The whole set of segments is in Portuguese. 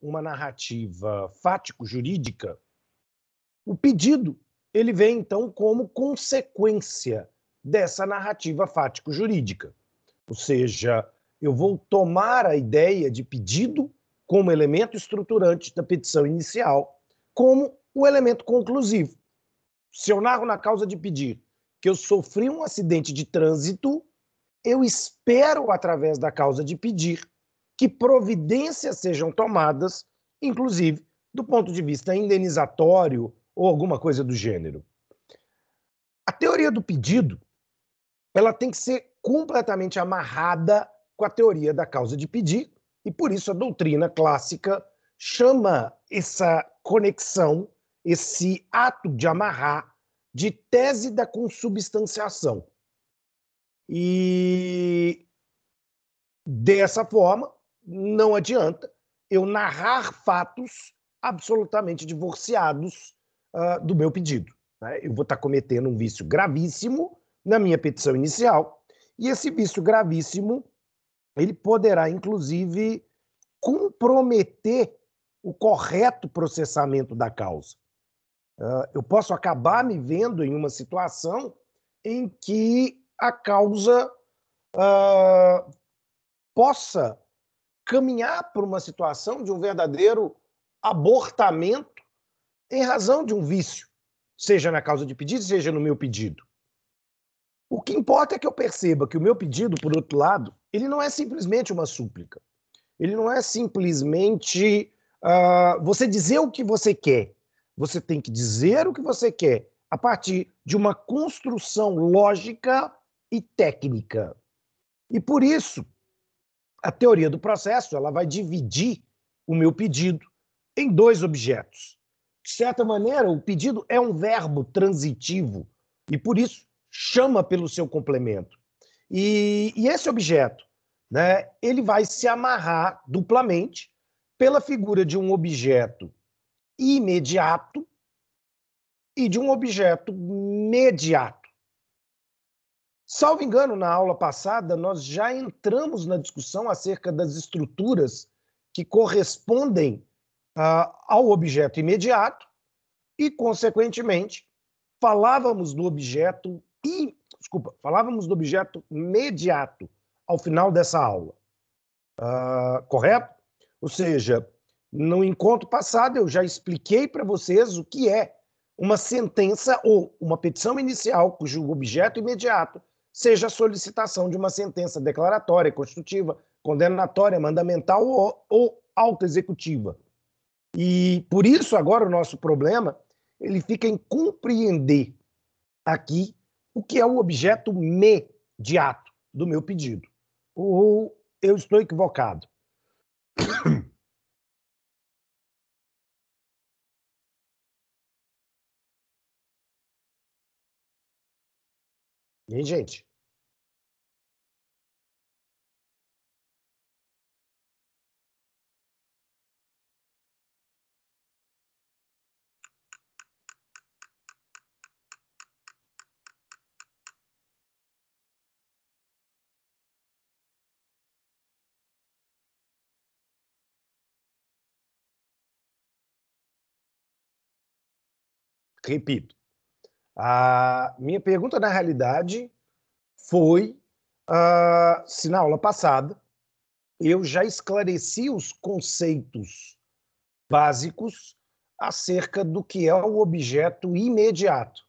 uma narrativa fático-jurídica, o pedido ele vem então como consequência dessa narrativa fático-jurídica. Ou seja, eu vou tomar a ideia de pedido como elemento estruturante da petição inicial, como o elemento conclusivo. Se eu narro na causa de pedir que eu sofri um acidente de trânsito, eu espero, através da causa de pedir, que providências sejam tomadas, inclusive do ponto de vista indenizatório ou alguma coisa do gênero. A teoria do pedido, ela tem que ser completamente amarrada com a teoria da causa de pedir, e por isso a doutrina clássica chama essa conexão, esse ato de amarrar, de tese da consubstanciação. E dessa forma, não adianta eu narrar fatos absolutamente divorciados uh, do meu pedido. Né? Eu vou estar tá cometendo um vício gravíssimo na minha petição inicial, e esse vício gravíssimo ele poderá, inclusive, comprometer o correto processamento da causa. Uh, eu posso acabar me vendo em uma situação em que a causa uh, possa caminhar para uma situação de um verdadeiro abortamento em razão de um vício, seja na causa de pedido, seja no meu pedido. O que importa é que eu perceba que o meu pedido, por outro lado, ele não é simplesmente uma súplica. Ele não é simplesmente uh, você dizer o que você quer. Você tem que dizer o que você quer a partir de uma construção lógica e técnica. E por isso a teoria do processo ela vai dividir o meu pedido em dois objetos. De certa maneira, o pedido é um verbo transitivo e, por isso, chama pelo seu complemento. E, e esse objeto, né, ele vai se amarrar duplamente pela figura de um objeto imediato e de um objeto mediato. Salvo engano, na aula passada, nós já entramos na discussão acerca das estruturas que correspondem ah, ao objeto imediato e, consequentemente, falávamos do objeto e desculpa, falávamos do objeto imediato ao final dessa aula, ah, correto? Ou seja, no encontro passado eu já expliquei para vocês o que é uma sentença ou uma petição inicial cujo objeto imediato seja a solicitação de uma sentença declaratória, constitutiva, condenatória, mandamental ou, ou autoexecutiva. E por isso agora o nosso problema ele fica em compreender aqui o que é o objeto mediato do meu pedido. Ou eu estou equivocado? E aí, gente? Repito, a minha pergunta, na realidade, foi uh, se na aula passada eu já esclareci os conceitos básicos acerca do que é o objeto imediato.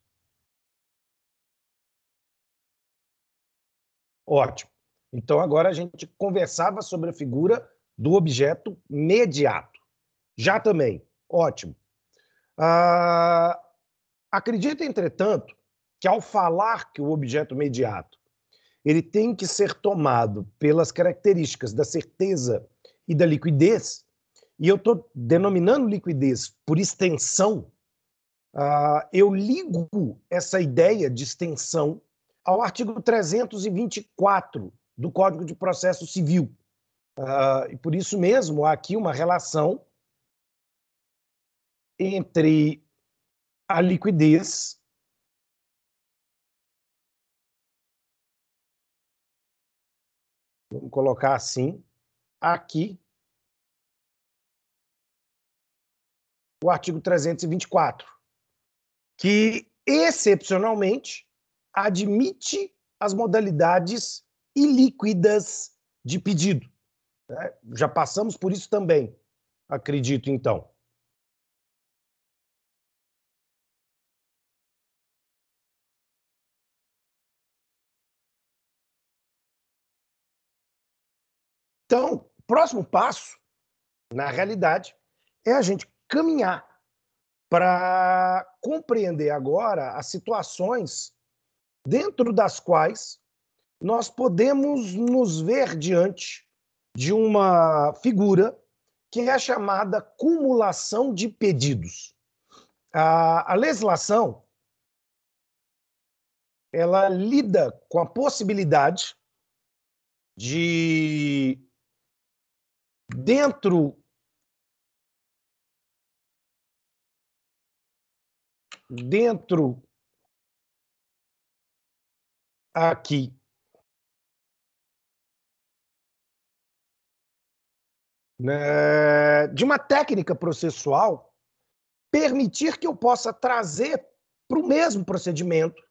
Ótimo. Então agora a gente conversava sobre a figura do objeto mediato. Já também. Ótimo. Ah, Acredita, entretanto, que ao falar que o objeto mediato ele tem que ser tomado pelas características da certeza e da liquidez, e eu estou denominando liquidez por extensão, uh, eu ligo essa ideia de extensão ao artigo 324 do Código de Processo Civil. Uh, e por isso mesmo, há aqui uma relação entre a liquidez vamos colocar assim, aqui, o artigo 324, que excepcionalmente admite as modalidades ilíquidas de pedido. Né? Já passamos por isso também, acredito então. Então, próximo passo, na realidade, é a gente caminhar para compreender agora as situações dentro das quais nós podemos nos ver diante de uma figura que é a chamada cumulação de pedidos. A, a legislação ela lida com a possibilidade de dentro dentro aqui né, de uma técnica processual permitir que eu possa trazer para o mesmo procedimento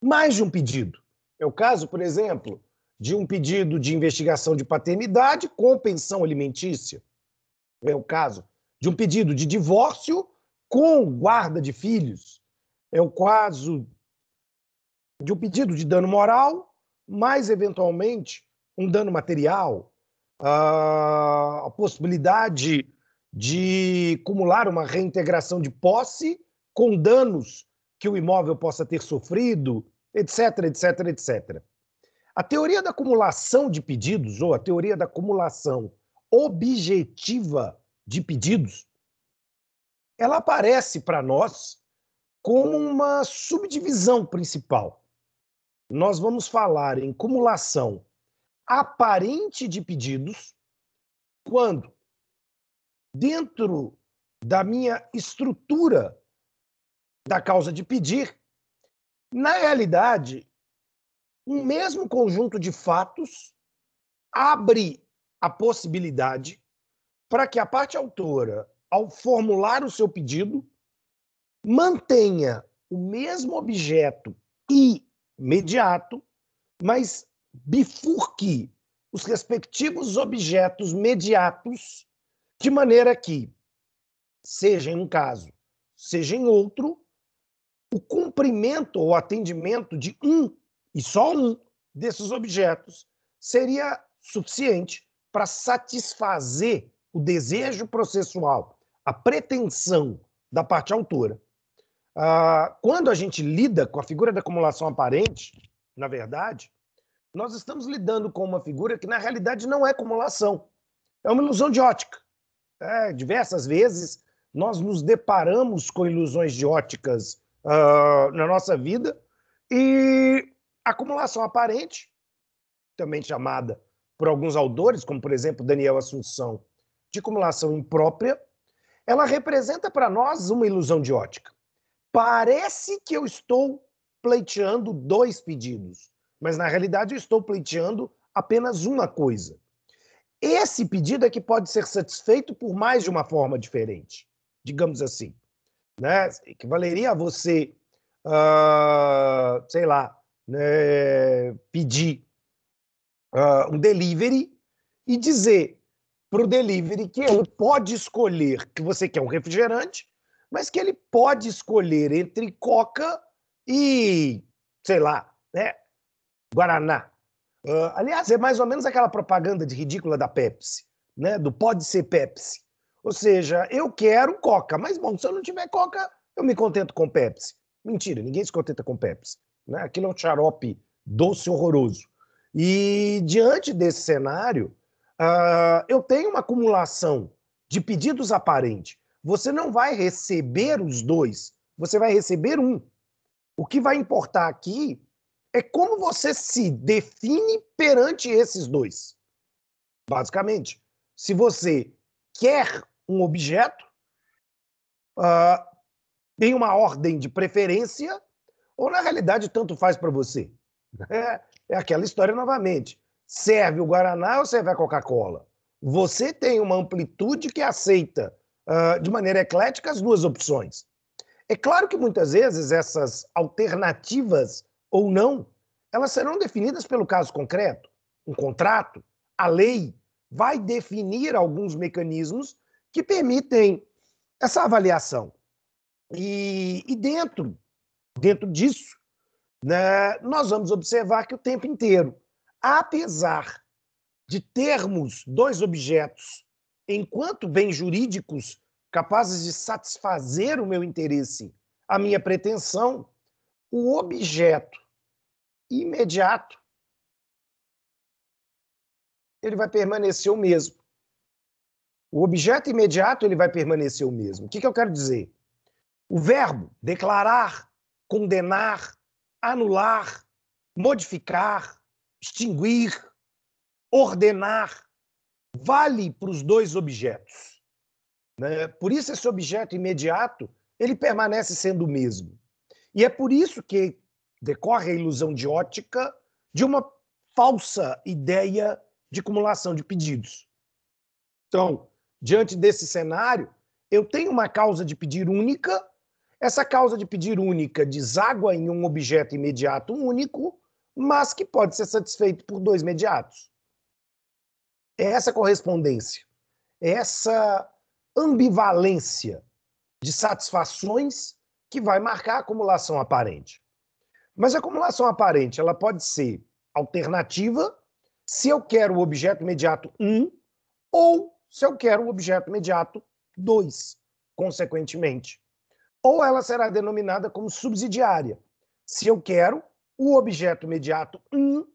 mais de um pedido. É o caso, por exemplo, de um pedido de investigação de paternidade com pensão alimentícia, é o caso, de um pedido de divórcio com guarda de filhos, é o caso de um pedido de dano moral, mais eventualmente um dano material, a possibilidade de acumular uma reintegração de posse com danos que o imóvel possa ter sofrido, etc, etc, etc. A teoria da acumulação de pedidos, ou a teoria da acumulação objetiva de pedidos, ela aparece para nós como uma subdivisão principal. Nós vamos falar em acumulação aparente de pedidos quando, dentro da minha estrutura da causa de pedir, na realidade, um mesmo conjunto de fatos abre a possibilidade para que a parte autora, ao formular o seu pedido, mantenha o mesmo objeto imediato, mas bifurque os respectivos objetos mediatos de maneira que, seja em um caso, seja em outro, o cumprimento ou atendimento de um e só um desses objetos seria suficiente para satisfazer o desejo processual, a pretensão da parte autora. Ah, quando a gente lida com a figura da acumulação aparente, na verdade, nós estamos lidando com uma figura que, na realidade, não é acumulação. É uma ilusão de ótica. É, diversas vezes nós nos deparamos com ilusões de óticas ah, na nossa vida e acumulação aparente, também chamada por alguns autores, como por exemplo Daniel Assunção, de acumulação imprópria, ela representa para nós uma ilusão de ótica. Parece que eu estou pleiteando dois pedidos, mas na realidade eu estou pleiteando apenas uma coisa. Esse pedido é que pode ser satisfeito por mais de uma forma diferente, digamos assim. Né? Que valeria você, uh, sei lá, né, pedir uh, um delivery e dizer para o delivery que ele pode escolher que você quer um refrigerante, mas que ele pode escolher entre coca e, sei lá, né, guaraná. Uh, aliás, é mais ou menos aquela propaganda de ridícula da Pepsi, né? Do pode ser Pepsi. Ou seja, eu quero Coca, mas bom, se eu não tiver Coca, eu me contento com Pepsi. Mentira, ninguém se contenta com Pepsi. Né? Aquilo é um xarope doce horroroso. E diante desse cenário, uh, eu tenho uma acumulação de pedidos aparente. Você não vai receber os dois, você vai receber um. O que vai importar aqui é como você se define perante esses dois. Basicamente, se você quer um objeto, uh, tem uma ordem de preferência ou, na realidade, tanto faz para você. É, é aquela história novamente. Serve o Guaraná ou serve a Coca-Cola? Você tem uma amplitude que aceita uh, de maneira eclética as duas opções. É claro que muitas vezes essas alternativas ou não, elas serão definidas pelo caso concreto. Um contrato, a lei, vai definir alguns mecanismos que permitem essa avaliação. E, e dentro Dentro disso, né, nós vamos observar que o tempo inteiro, apesar de termos dois objetos, enquanto bens jurídicos, capazes de satisfazer o meu interesse, a minha pretensão, o objeto imediato ele vai permanecer o mesmo. O objeto imediato ele vai permanecer o mesmo. O que, que eu quero dizer? O verbo declarar condenar, anular, modificar, extinguir, ordenar, vale para os dois objetos. Né? Por isso, esse objeto imediato ele permanece sendo o mesmo. E é por isso que decorre a ilusão de ótica de uma falsa ideia de acumulação de pedidos. Então, diante desse cenário, eu tenho uma causa de pedir única essa causa de pedir única deságua em um objeto imediato único, mas que pode ser satisfeito por dois mediatos. É essa correspondência, é essa ambivalência de satisfações que vai marcar a acumulação aparente. Mas a acumulação aparente ela pode ser alternativa se eu quero o objeto imediato 1 ou se eu quero o objeto imediato 2, consequentemente ou ela será denominada como subsidiária, se eu quero o objeto imediato 1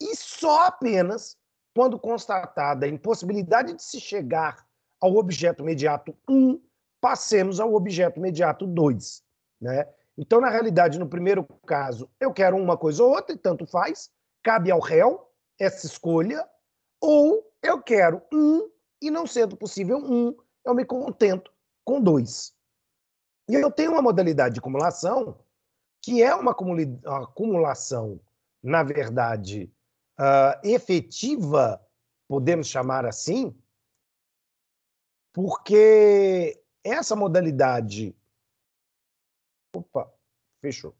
e só apenas quando constatada a impossibilidade de se chegar ao objeto imediato 1, passemos ao objeto imediato 2. Né? Então, na realidade, no primeiro caso, eu quero uma coisa ou outra, e tanto faz, cabe ao réu essa escolha, ou eu quero um e não sendo possível um, eu me contento com dois. E eu tenho uma modalidade de acumulação que é uma acumulação, na verdade, uh, efetiva, podemos chamar assim, porque essa modalidade. Opa, fechou.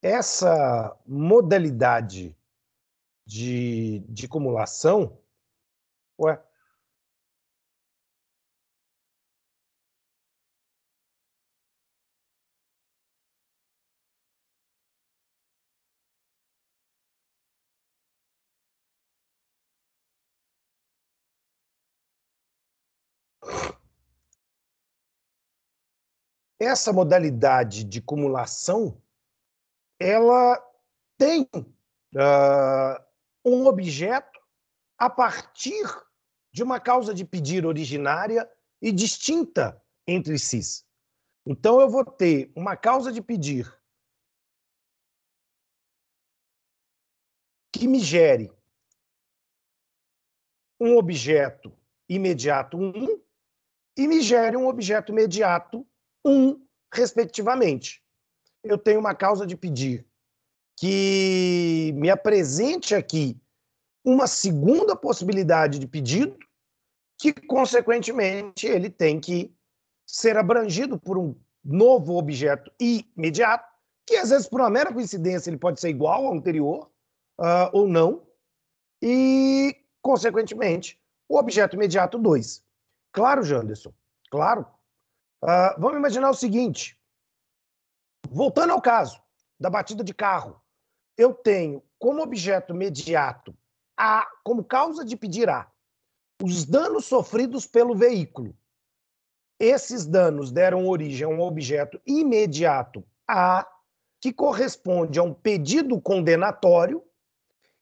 Essa modalidade de, de acumulação. Ué, essa modalidade de cumulação, ela tem uh, um objeto a partir de uma causa de pedir originária e distinta entre si. Então, eu vou ter uma causa de pedir que me gere um objeto imediato 1 um, e me gere um objeto imediato um, respectivamente. Eu tenho uma causa de pedir que me apresente aqui uma segunda possibilidade de pedido, que, consequentemente, ele tem que ser abrangido por um novo objeto imediato, que às vezes, por uma mera coincidência, ele pode ser igual ao anterior uh, ou não, e, consequentemente, o objeto imediato 2. Claro, Janderson, claro, Uh, vamos imaginar o seguinte: voltando ao caso da batida de carro, eu tenho como objeto imediato a, como causa de pedir a, os danos sofridos pelo veículo. Esses danos deram origem a um objeto imediato a, que corresponde a um pedido condenatório,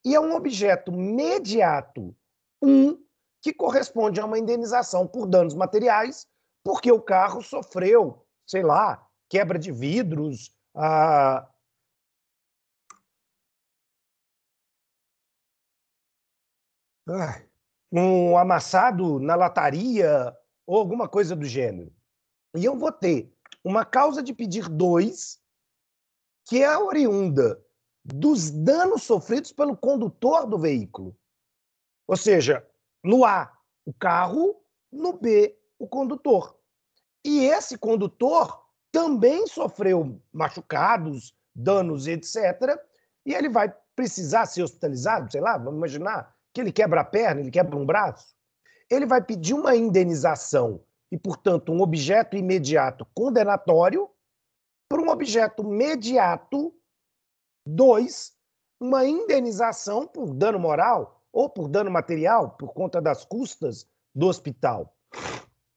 e a um objeto mediato 1, um, que corresponde a uma indenização por danos materiais porque o carro sofreu, sei lá, quebra de vidros, ah, um amassado na lataria ou alguma coisa do gênero. E eu vou ter uma causa de pedir dois, que é oriunda dos danos sofridos pelo condutor do veículo. Ou seja, no A, o carro, no B, o condutor. E esse condutor também sofreu machucados, danos, etc. E ele vai precisar ser hospitalizado, sei lá, vamos imaginar que ele quebra a perna, ele quebra um braço. Ele vai pedir uma indenização e, portanto, um objeto imediato condenatório para um objeto mediato, dois, uma indenização por dano moral ou por dano material por conta das custas do hospital.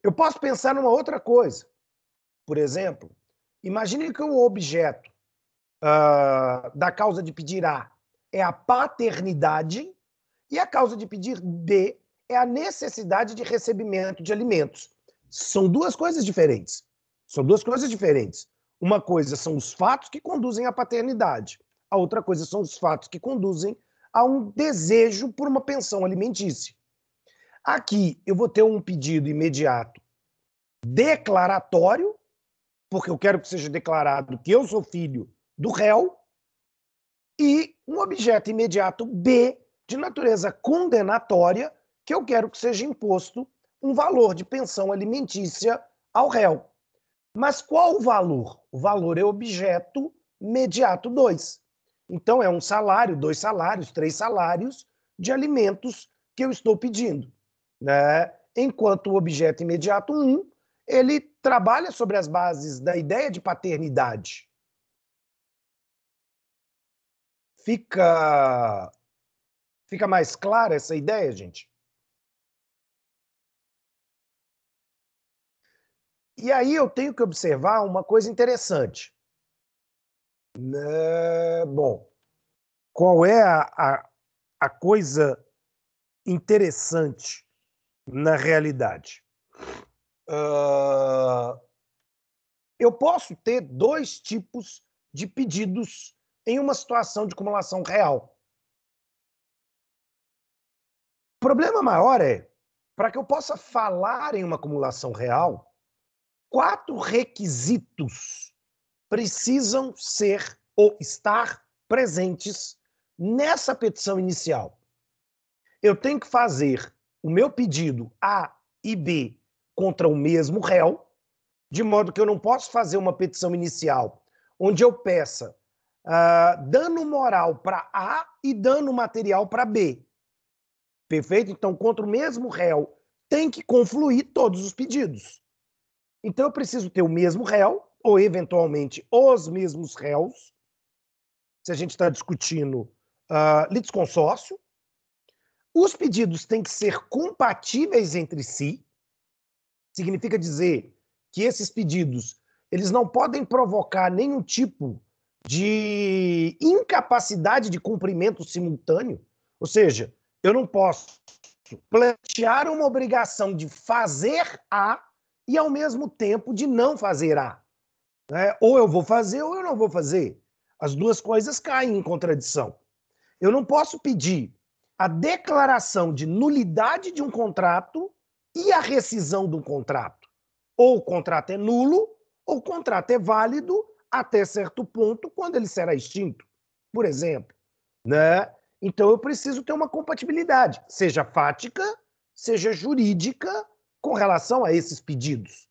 Eu posso pensar numa outra coisa. Por exemplo, imagine que o objeto uh, da causa de pedir A é a paternidade e a causa de pedir B é a necessidade de recebimento de alimentos. São duas coisas diferentes. São duas coisas diferentes. Uma coisa são os fatos que conduzem à paternidade, a outra coisa são os fatos que conduzem a um desejo por uma pensão alimentícia. Aqui eu vou ter um pedido imediato declaratório, porque eu quero que seja declarado que eu sou filho do réu, e um objeto imediato B, de natureza condenatória, que eu quero que seja imposto um valor de pensão alimentícia ao réu. Mas qual o valor? O valor é objeto imediato 2. Então, é um salário, dois salários, três salários de alimentos que eu estou pedindo. Né? Enquanto o objeto imediato 1, um, ele trabalha sobre as bases da ideia de paternidade. Fica fica mais clara essa ideia, gente? E aí eu tenho que observar uma coisa interessante. É, bom, qual é a, a, a coisa interessante na realidade. Uh, eu posso ter dois tipos de pedidos em uma situação de acumulação real. O problema maior é, para que eu possa falar em uma acumulação real, quatro requisitos precisam ser ou estar presentes nessa petição inicial. Eu tenho que fazer o meu pedido A e B contra o mesmo réu, de modo que eu não posso fazer uma petição inicial onde eu peça uh, dano moral para A e dano material para B. Perfeito? Então, contra o mesmo réu, tem que confluir todos os pedidos. Então, eu preciso ter o mesmo réu, ou eventualmente os mesmos réus, se a gente está discutindo uh, litisconsórcio, os pedidos têm que ser compatíveis entre si. Significa dizer que esses pedidos eles não podem provocar nenhum tipo de incapacidade de cumprimento simultâneo. Ou seja, eu não posso plantear uma obrigação de fazer A e, ao mesmo tempo, de não fazer A. Né? ou eu vou fazer ou eu não vou fazer. As duas coisas caem em contradição. Eu não posso pedir a declaração de nulidade de um contrato e a rescisão do contrato. Ou o contrato é nulo, ou o contrato é válido até certo ponto, quando ele será extinto, por exemplo. Né? Então eu preciso ter uma compatibilidade, seja fática, seja jurídica, com relação a esses pedidos.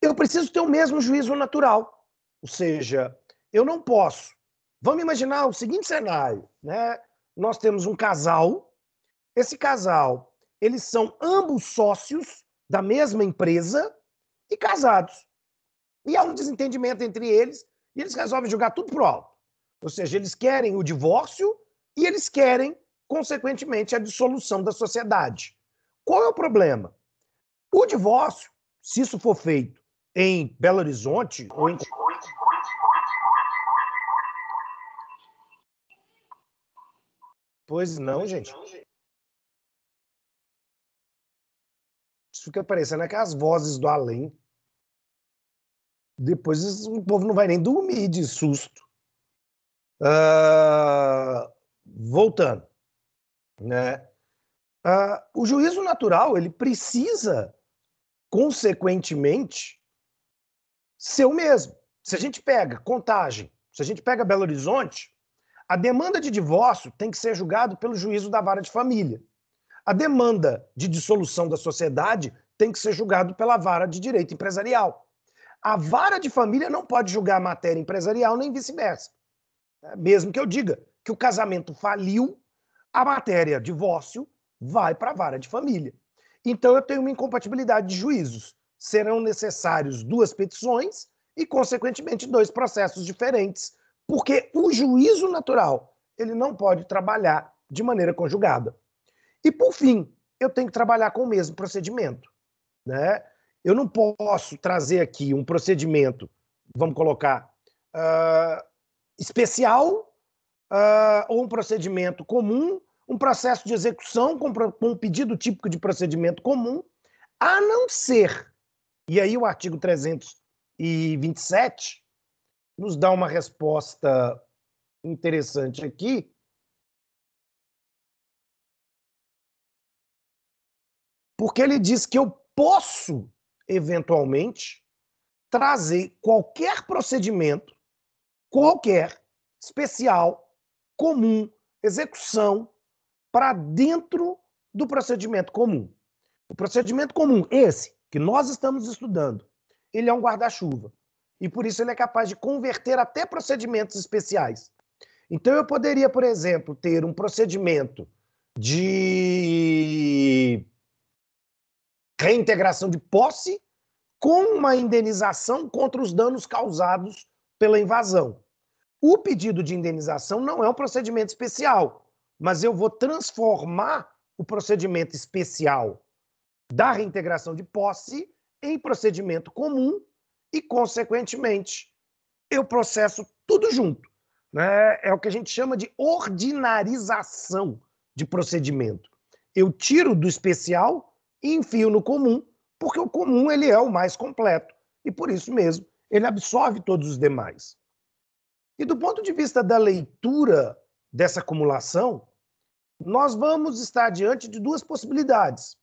Eu preciso ter o mesmo juízo natural, ou seja, eu não posso. Vamos imaginar o seguinte cenário, né? nós temos um casal. Esse casal, eles são ambos sócios da mesma empresa e casados. E há um desentendimento entre eles e eles resolvem jogar tudo pro alto. Ou seja, eles querem o divórcio e eles querem, consequentemente, a dissolução da sociedade. Qual é o problema? O divórcio, se isso for feito em Belo Horizonte ou em Pois não, gente. Isso fica parecendo aquelas vozes do além. Depois o povo não vai nem dormir de susto. Uh, voltando, né? Uh, o juízo natural ele precisa consequentemente ser o mesmo. Se a gente pega Contagem, se a gente pega Belo Horizonte, a demanda de divórcio tem que ser julgada pelo juízo da vara de família. A demanda de dissolução da sociedade tem que ser julgada pela vara de direito empresarial. A vara de família não pode julgar a matéria empresarial nem vice-versa. É, mesmo que eu diga que o casamento faliu, a matéria divórcio vai para a vara de família. Então eu tenho uma incompatibilidade de juízos. Serão necessários duas petições e, consequentemente, dois processos diferentes porque o juízo natural, ele não pode trabalhar de maneira conjugada. E por fim, eu tenho que trabalhar com o mesmo procedimento, né? Eu não posso trazer aqui um procedimento, vamos colocar, uh, especial uh, ou um procedimento comum, um processo de execução com, com um pedido típico de procedimento comum, a não ser, e aí o artigo 327 nos dá uma resposta interessante aqui. Porque ele diz que eu posso, eventualmente, trazer qualquer procedimento, qualquer, especial, comum, execução, para dentro do procedimento comum. O procedimento comum, esse que nós estamos estudando, ele é um guarda-chuva. E por isso ele é capaz de converter até procedimentos especiais. Então eu poderia, por exemplo, ter um procedimento de reintegração de posse com uma indenização contra os danos causados pela invasão. O pedido de indenização não é um procedimento especial, mas eu vou transformar o procedimento especial da reintegração de posse em procedimento comum e, consequentemente, eu processo tudo junto. Né? É o que a gente chama de ordinarização de procedimento. Eu tiro do especial e enfio no comum, porque o comum ele é o mais completo e por isso mesmo ele absorve todos os demais. E do ponto de vista da leitura dessa acumulação, nós vamos estar diante de duas possibilidades.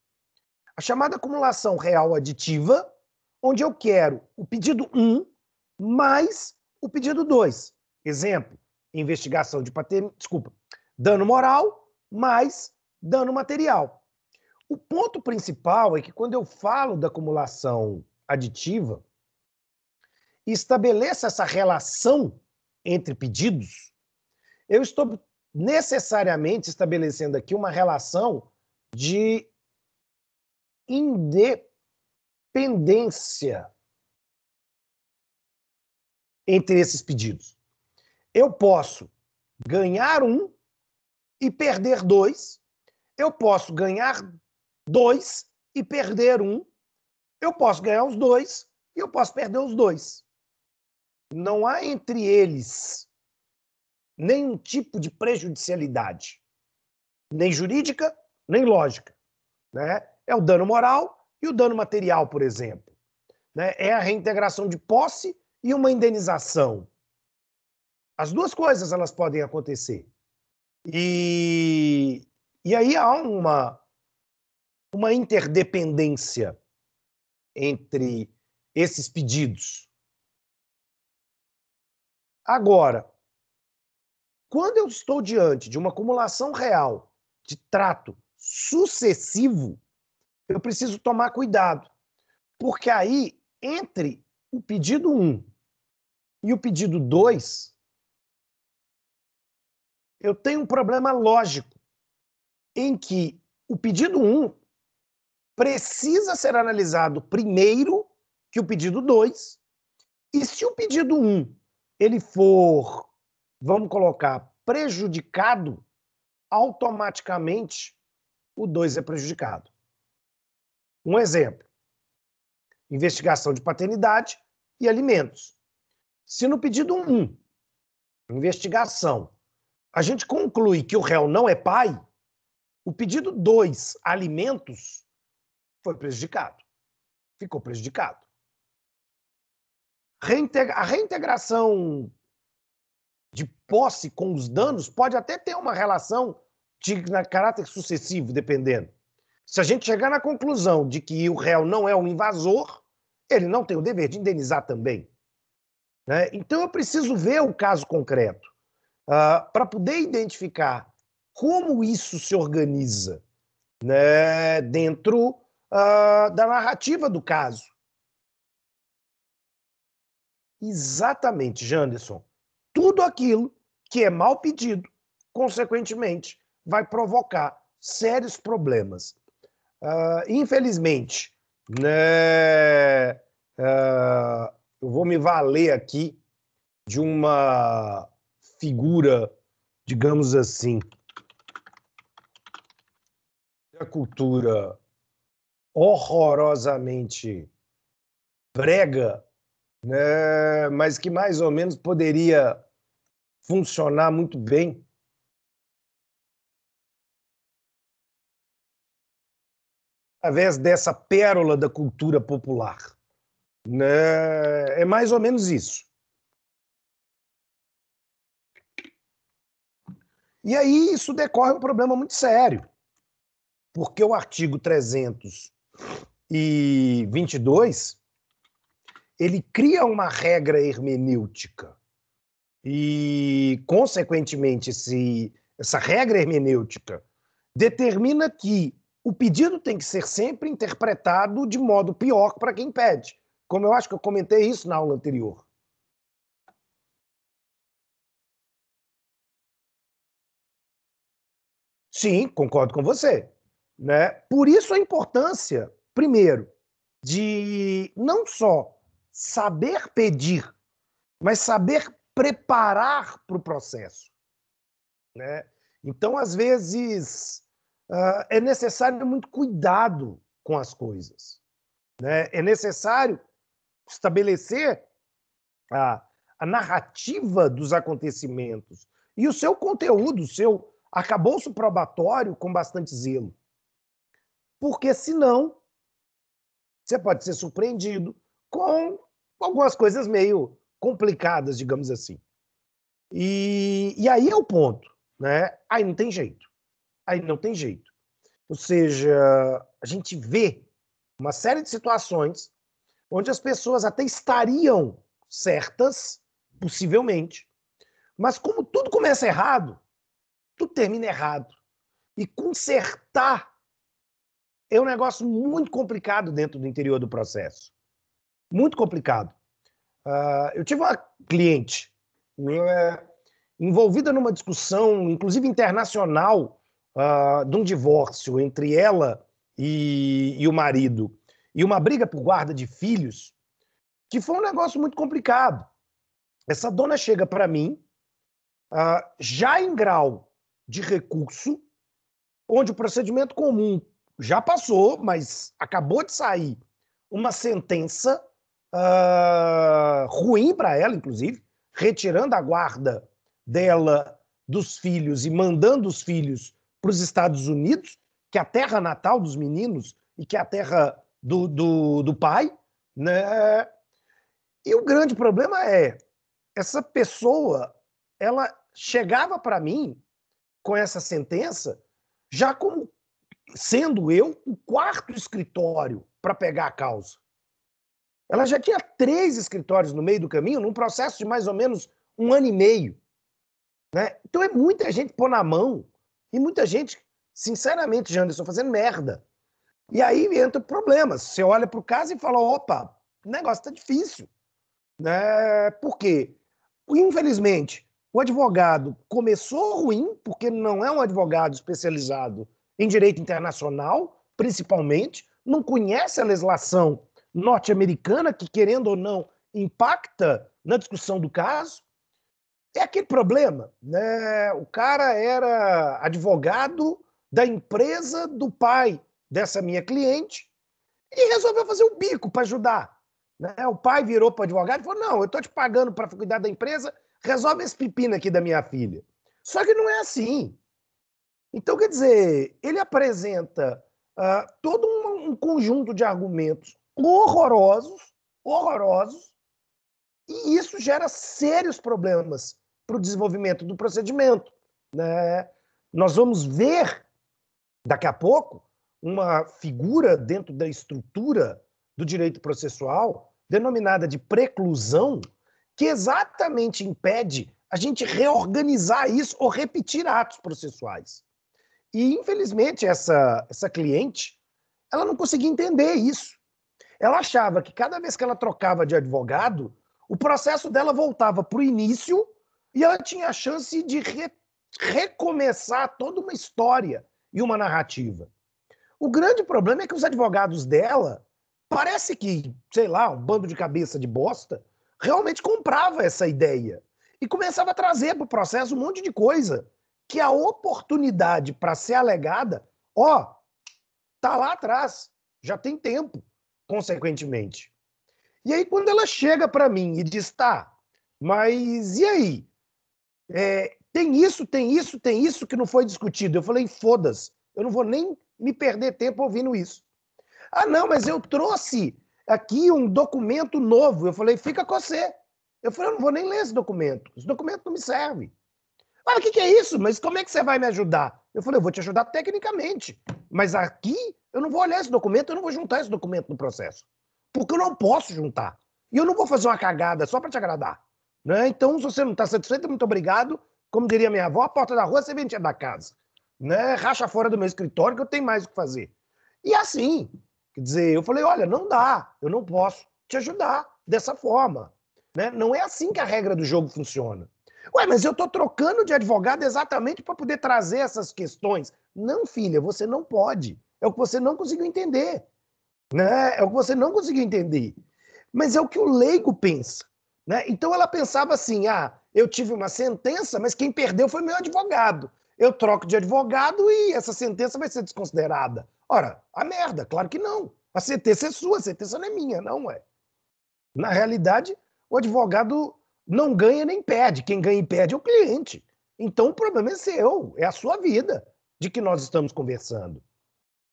A chamada acumulação real aditiva, onde eu quero o pedido 1 mais o pedido 2. Exemplo, investigação de patente, desculpa, dano moral mais dano material. O ponto principal é que quando eu falo da acumulação aditiva, estabeleça essa relação entre pedidos, eu estou necessariamente estabelecendo aqui uma relação de inde pendência entre esses pedidos. Eu posso ganhar um e perder dois, eu posso ganhar dois e perder um, eu posso ganhar os dois e eu posso perder os dois. Não há entre eles nenhum tipo de prejudicialidade, nem jurídica, nem lógica. Né? É o dano moral e o dano material, por exemplo? Né? É a reintegração de posse e uma indenização. As duas coisas elas podem acontecer. E, e aí há uma, uma interdependência entre esses pedidos. Agora, quando eu estou diante de uma acumulação real de trato sucessivo, eu preciso tomar cuidado, porque aí, entre o pedido 1 e o pedido 2, eu tenho um problema lógico em que o pedido 1 precisa ser analisado primeiro que o pedido 2, e se o pedido 1 ele for, vamos colocar, prejudicado, automaticamente o 2 é prejudicado. Um exemplo: investigação de paternidade e alimentos. Se no pedido 1, investigação, a gente conclui que o réu não é pai, o pedido 2, alimentos, foi prejudicado. Ficou prejudicado. A reintegração de posse com os danos pode até ter uma relação de caráter sucessivo, dependendo. Se a gente chegar na conclusão de que o réu não é um invasor, ele não tem o dever de indenizar também. Né? Então eu preciso ver o caso concreto uh, ah, para poder identificar como isso se organiza né, dentro uh, da narrativa do caso. Exatamente, Janderson. Tudo aquilo que é mal pedido, consequentemente, vai provocar sérios problemas Uh, infelizmente, né, uh, eu vou me valer aqui de uma figura, digamos assim, da cultura horrorosamente brega, né, mas que mais ou menos poderia funcionar muito bem através dessa pérola da cultura popular. Né? É mais ou menos isso. E aí isso decorre um problema muito sério, porque o artigo 322 ele cria uma regra hermenêutica e, consequentemente, se essa regra hermenêutica determina que o pedido tem que ser sempre interpretado de modo pior para quem pede. Como eu acho que eu comentei isso na aula anterior. Sim, concordo com você. Né? Por isso a importância, primeiro, de não só saber pedir, mas saber preparar para o processo. Né? Então, às vezes, uh, é necessário muito cuidado com as coisas. Né? É necessário estabelecer a, a narrativa dos acontecimentos e o seu conteúdo, o seu arcabouço probatório com bastante zelo. Porque, senão, você pode ser surpreendido com algumas coisas meio complicadas, digamos assim. E, e aí é o ponto, né? Aí não tem jeito aí não tem jeito. Ou seja, a gente vê uma série de situações onde as pessoas até estariam certas, possivelmente, mas como tudo começa errado, tudo termina errado. E consertar é um negócio muito complicado dentro do interior do processo. Muito complicado. Uh, eu tive uma cliente uh, envolvida numa discussão, inclusive internacional, uh, de um divórcio entre ela e, e o marido e uma briga por guarda de filhos, que foi um negócio muito complicado. Essa dona chega para mim, uh, já em grau de recurso, onde o procedimento comum já passou, mas acabou de sair uma sentença uh, ruim para ela, inclusive, retirando a guarda dela dos filhos e mandando os filhos para os Estados Unidos, que é a terra natal dos meninos e que é a terra do, do, do pai. Né? E o grande problema é essa pessoa, ela chegava para mim com essa sentença já como sendo eu o quarto escritório para pegar a causa. Ela já tinha três escritórios no meio do caminho, num processo de mais ou menos um ano e meio. Né? Então é muita gente pôr na mão e muita gente, sinceramente, Janderson, fazendo merda. E aí entra o problema. Você olha para o caso e fala: opa, o negócio está difícil. Né? Por quê? Infelizmente, o advogado começou ruim, porque não é um advogado especializado em direito internacional, principalmente, não conhece a legislação norte-americana, que, querendo ou não, impacta na discussão do caso é aquele problema, né? O cara era advogado da empresa do pai dessa minha cliente e resolveu fazer um bico para ajudar. Né? O pai virou para o advogado e falou: Não, eu estou te pagando para cuidar da empresa, resolve esse pepino aqui da minha filha. Só que não é assim. Então, quer dizer, ele apresenta uh, todo um, um conjunto de argumentos horrorosos, horrorosos, e isso gera sérios problemas para o desenvolvimento do procedimento. Né? Nós vamos ver, daqui a pouco, uma figura dentro da estrutura do direito processual, denominada de preclusão, que exatamente impede a gente reorganizar isso ou repetir atos processuais. E, infelizmente, essa, essa cliente, ela não conseguia entender isso. Ela achava que cada vez que ela trocava de advogado, o processo dela voltava para o início e ela tinha a chance de re recomeçar toda uma história e uma narrativa. O grande problema é que os advogados dela parece que, sei lá, um bando de cabeça de bosta realmente comprava essa ideia e começava a trazer para o processo um monte de coisa que a oportunidade para ser alegada, ó, tá lá atrás, já tem tempo, consequentemente. E aí, quando ela chega para mim e diz, tá, mas e aí? É, tem isso, tem isso, tem isso que não foi discutido. Eu falei, foda-se, eu não vou nem me perder tempo ouvindo isso. Ah, não, mas eu trouxe aqui um documento novo. Eu falei, fica com você. Eu falei, eu não vou nem ler esse documento. Esse documento não me serve. Ah, o que, que é isso? Mas como é que você vai me ajudar? Eu falei, eu vou te ajudar tecnicamente. Mas aqui eu não vou olhar esse documento, eu não vou juntar esse documento no processo porque eu não posso juntar. E eu não vou fazer uma cagada só para te agradar. Né? Então, se você não está satisfeito, muito obrigado. Como diria minha avó, a porta da rua, você vem da casa. Né? Racha fora do meu escritório que eu tenho mais o que fazer. E assim, quer dizer, eu falei, olha, não dá, eu não posso te ajudar dessa forma. Né? Não é assim que a regra do jogo funciona. Ué, mas eu estou trocando de advogado exatamente para poder trazer essas questões. Não, filha, você não pode. É o que você não conseguiu entender. Né? É o que você não conseguiu entender. Mas é o que o leigo pensa. Né? Então ela pensava assim: ah, eu tive uma sentença, mas quem perdeu foi meu advogado. Eu troco de advogado e essa sentença vai ser desconsiderada. Ora, a merda, claro que não. A sentença é sua, a sentença não é minha, não é. Na realidade, o advogado não ganha nem perde. Quem ganha e perde é o cliente. Então o problema é seu, é a sua vida de que nós estamos conversando.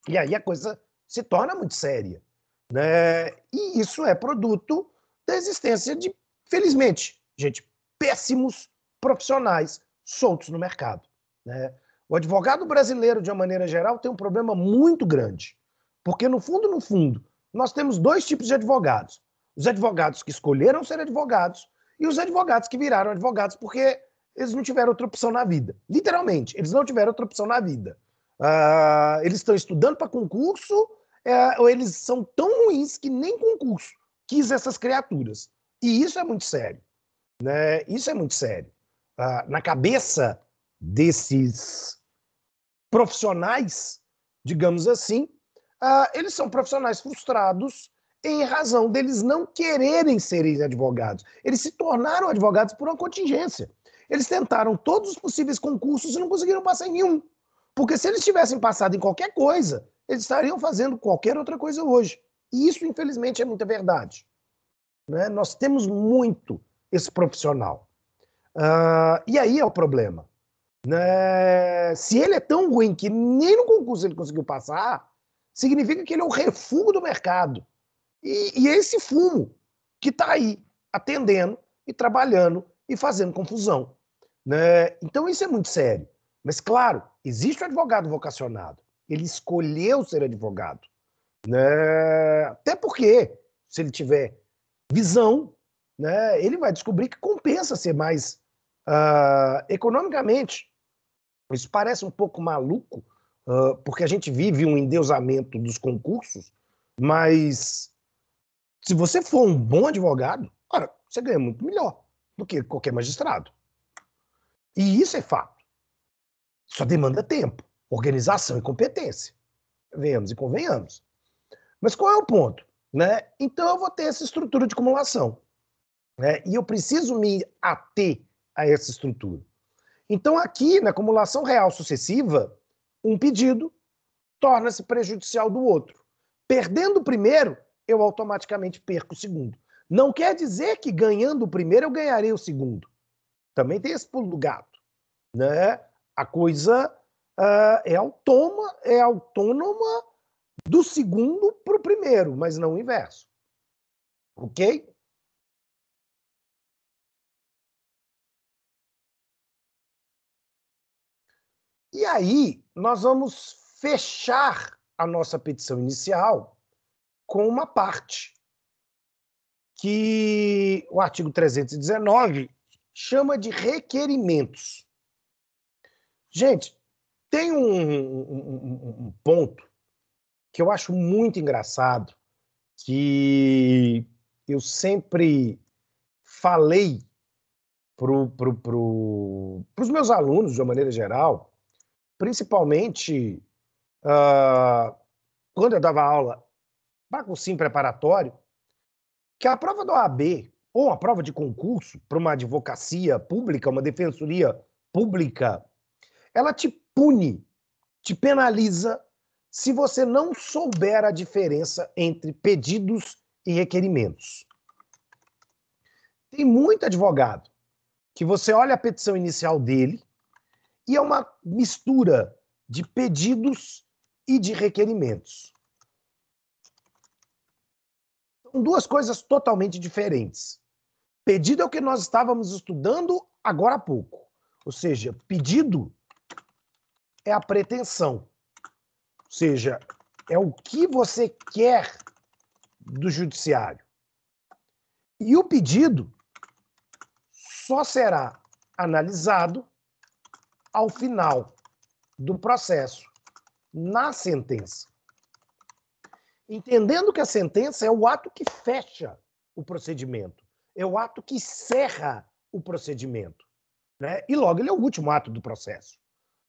E aí a coisa se torna muito séria. Né? E isso é produto da existência de, felizmente, gente, péssimos profissionais soltos no mercado. Né? O advogado brasileiro, de uma maneira geral, tem um problema muito grande. Porque, no fundo, no fundo, nós temos dois tipos de advogados: os advogados que escolheram ser advogados e os advogados que viraram advogados porque eles não tiveram outra opção na vida. Literalmente, eles não tiveram outra opção na vida. Uh, eles estão estudando para concurso é, eles são tão ruins que nem concurso quis essas criaturas. E isso é muito sério. Né? Isso é muito sério. Ah, na cabeça desses profissionais, digamos assim, ah, eles são profissionais frustrados em razão deles não quererem serem advogados. Eles se tornaram advogados por uma contingência. Eles tentaram todos os possíveis concursos e não conseguiram passar em nenhum. Porque se eles tivessem passado em qualquer coisa, eles estariam fazendo qualquer outra coisa hoje. E isso, infelizmente, é muita verdade. Né? Nós temos muito esse profissional. Uh, e aí é o problema. Né? Se ele é tão ruim que nem no concurso ele conseguiu passar, significa que ele é o refúgio do mercado. E, e é esse fumo que está aí, atendendo e trabalhando e fazendo confusão. Né? Então, isso é muito sério. Mas, claro, existe o advogado vocacionado. Ele escolheu ser advogado. Né? Até porque, se ele tiver visão, né, ele vai descobrir que compensa ser mais uh, economicamente. Isso parece um pouco maluco, uh, porque a gente vive um endeusamento dos concursos, mas se você for um bom advogado, ora, você ganha muito melhor do que qualquer magistrado. E isso é fato. Só demanda tempo organização e competência. Venhamos e convenhamos. Mas qual é o ponto? Né? Então eu vou ter essa estrutura de acumulação. Né? E eu preciso me ater a essa estrutura. Então, aqui, na acumulação real sucessiva, um pedido torna-se prejudicial do outro. Perdendo o primeiro, eu automaticamente perco o segundo. Não quer dizer que ganhando o primeiro eu ganharei o segundo. Também tem esse pulo do gato. Né? A coisa uh, é, automa, é autônoma do segundo para o primeiro, mas não o inverso. Ok? E aí, nós vamos fechar a nossa petição inicial com uma parte que o artigo 319 chama de requerimentos. Gente, tem um, um, um ponto que eu acho muito engraçado, que eu sempre falei para pro, pro, os meus alunos, de uma maneira geral, principalmente uh, quando eu dava aula para cursinho preparatório, que a prova do AB ou a prova de concurso para uma advocacia pública, uma defensoria pública, ela te pune, te penaliza se você não souber a diferença entre pedidos e requerimentos. Tem muito advogado que você olha a petição inicial dele e é uma mistura de pedidos e de requerimentos. São duas coisas totalmente diferentes. Pedido é o que nós estávamos estudando agora há pouco. Ou seja, pedido é a pretensão. Ou seja, é o que você quer do judiciário. E o pedido só será analisado ao final do processo, na sentença. Entendendo que a sentença é o ato que fecha o procedimento, é o ato que encerra o procedimento. Né? E logo ele é o último ato do processo.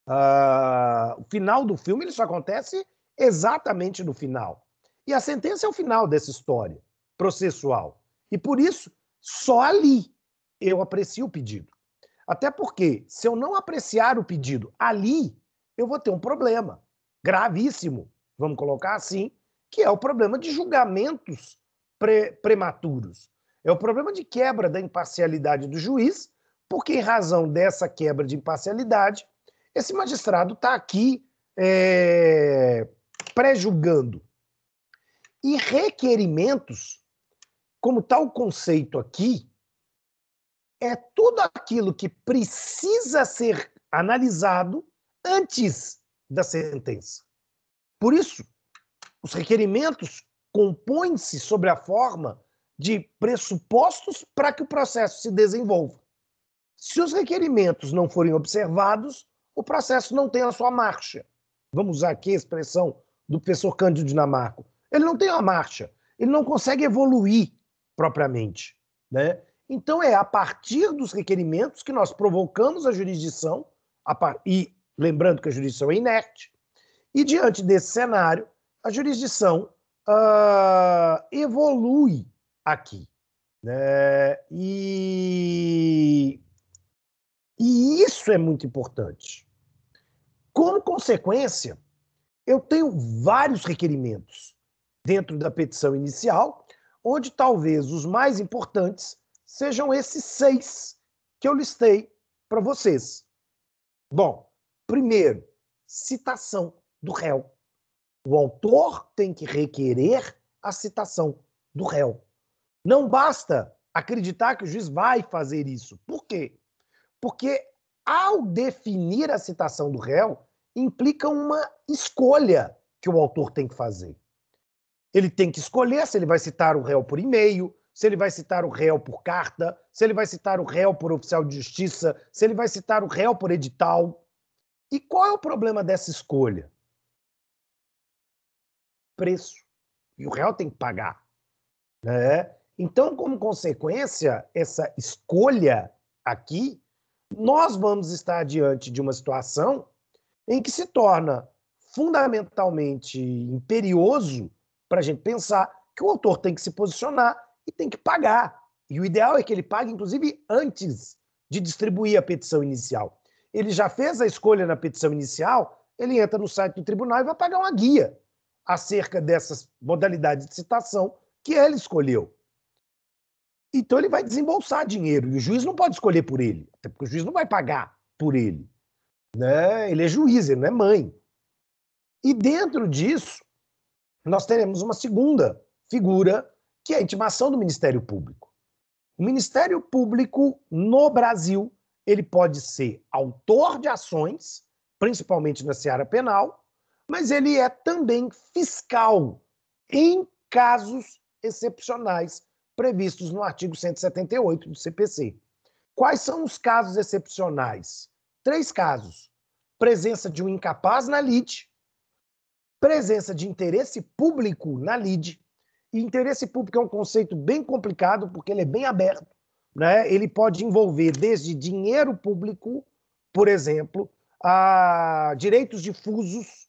Uh, o final do filme isso acontece exatamente no final. E a sentença é o final dessa história processual. E por isso, só ali eu aprecio o pedido. Até porque, se eu não apreciar o pedido ali, eu vou ter um problema gravíssimo, vamos colocar assim, que é o problema de julgamentos pre prematuros. É o problema de quebra da imparcialidade do juiz, porque, em razão dessa quebra de imparcialidade, esse magistrado está aqui é, prejugando. E requerimentos, como tal tá conceito aqui, é tudo aquilo que precisa ser analisado antes da sentença. Por isso, os requerimentos compõem-se sobre a forma de pressupostos para que o processo se desenvolva. Se os requerimentos não forem observados, o processo não tem a sua marcha. Vamos usar aqui a expressão do professor Cândido Dinamarco. Ele não tem uma marcha, ele não consegue evoluir propriamente. Né? Então, é a partir dos requerimentos que nós provocamos a jurisdição, e lembrando que a jurisdição é inerte, e diante desse cenário, a jurisdição uh, evolui aqui. Né? E, e isso é muito importante. Como consequência, eu tenho vários requerimentos dentro da petição inicial, onde talvez os mais importantes sejam esses seis que eu listei para vocês. Bom, primeiro, citação do réu. O autor tem que requerer a citação do réu. Não basta acreditar que o juiz vai fazer isso. Por quê? Porque ao definir a citação do réu, implica uma escolha que o autor tem que fazer. Ele tem que escolher se ele vai citar o réu por e-mail, se ele vai citar o réu por carta, se ele vai citar o réu por oficial de justiça, se ele vai citar o réu por edital. E qual é o problema dessa escolha? Preço. E o réu tem que pagar. Né? Então, como consequência, essa escolha aqui, nós vamos estar diante de uma situação em que se torna fundamentalmente imperioso para a gente pensar que o autor tem que se posicionar e tem que pagar. E o ideal é que ele pague, inclusive, antes de distribuir a petição inicial. Ele já fez a escolha na petição inicial, ele entra no site do tribunal e vai pagar uma guia acerca dessas modalidades de citação que ele escolheu. Então ele vai desembolsar dinheiro e o juiz não pode escolher por ele, até porque o juiz não vai pagar por ele. Né? Ele é juiz, ele não é mãe. E dentro disso, nós teremos uma segunda figura, que é a intimação do Ministério Público. O Ministério Público no Brasil, ele pode ser autor de ações, principalmente na seara penal, mas ele é também fiscal em casos excepcionais previstos no artigo 178 do CPC. Quais são os casos excepcionais? Três casos: presença de um incapaz na lide, presença de interesse público na lide. E interesse público é um conceito bem complicado porque ele é bem aberto. Né? Ele pode envolver desde dinheiro público, por exemplo, a direitos difusos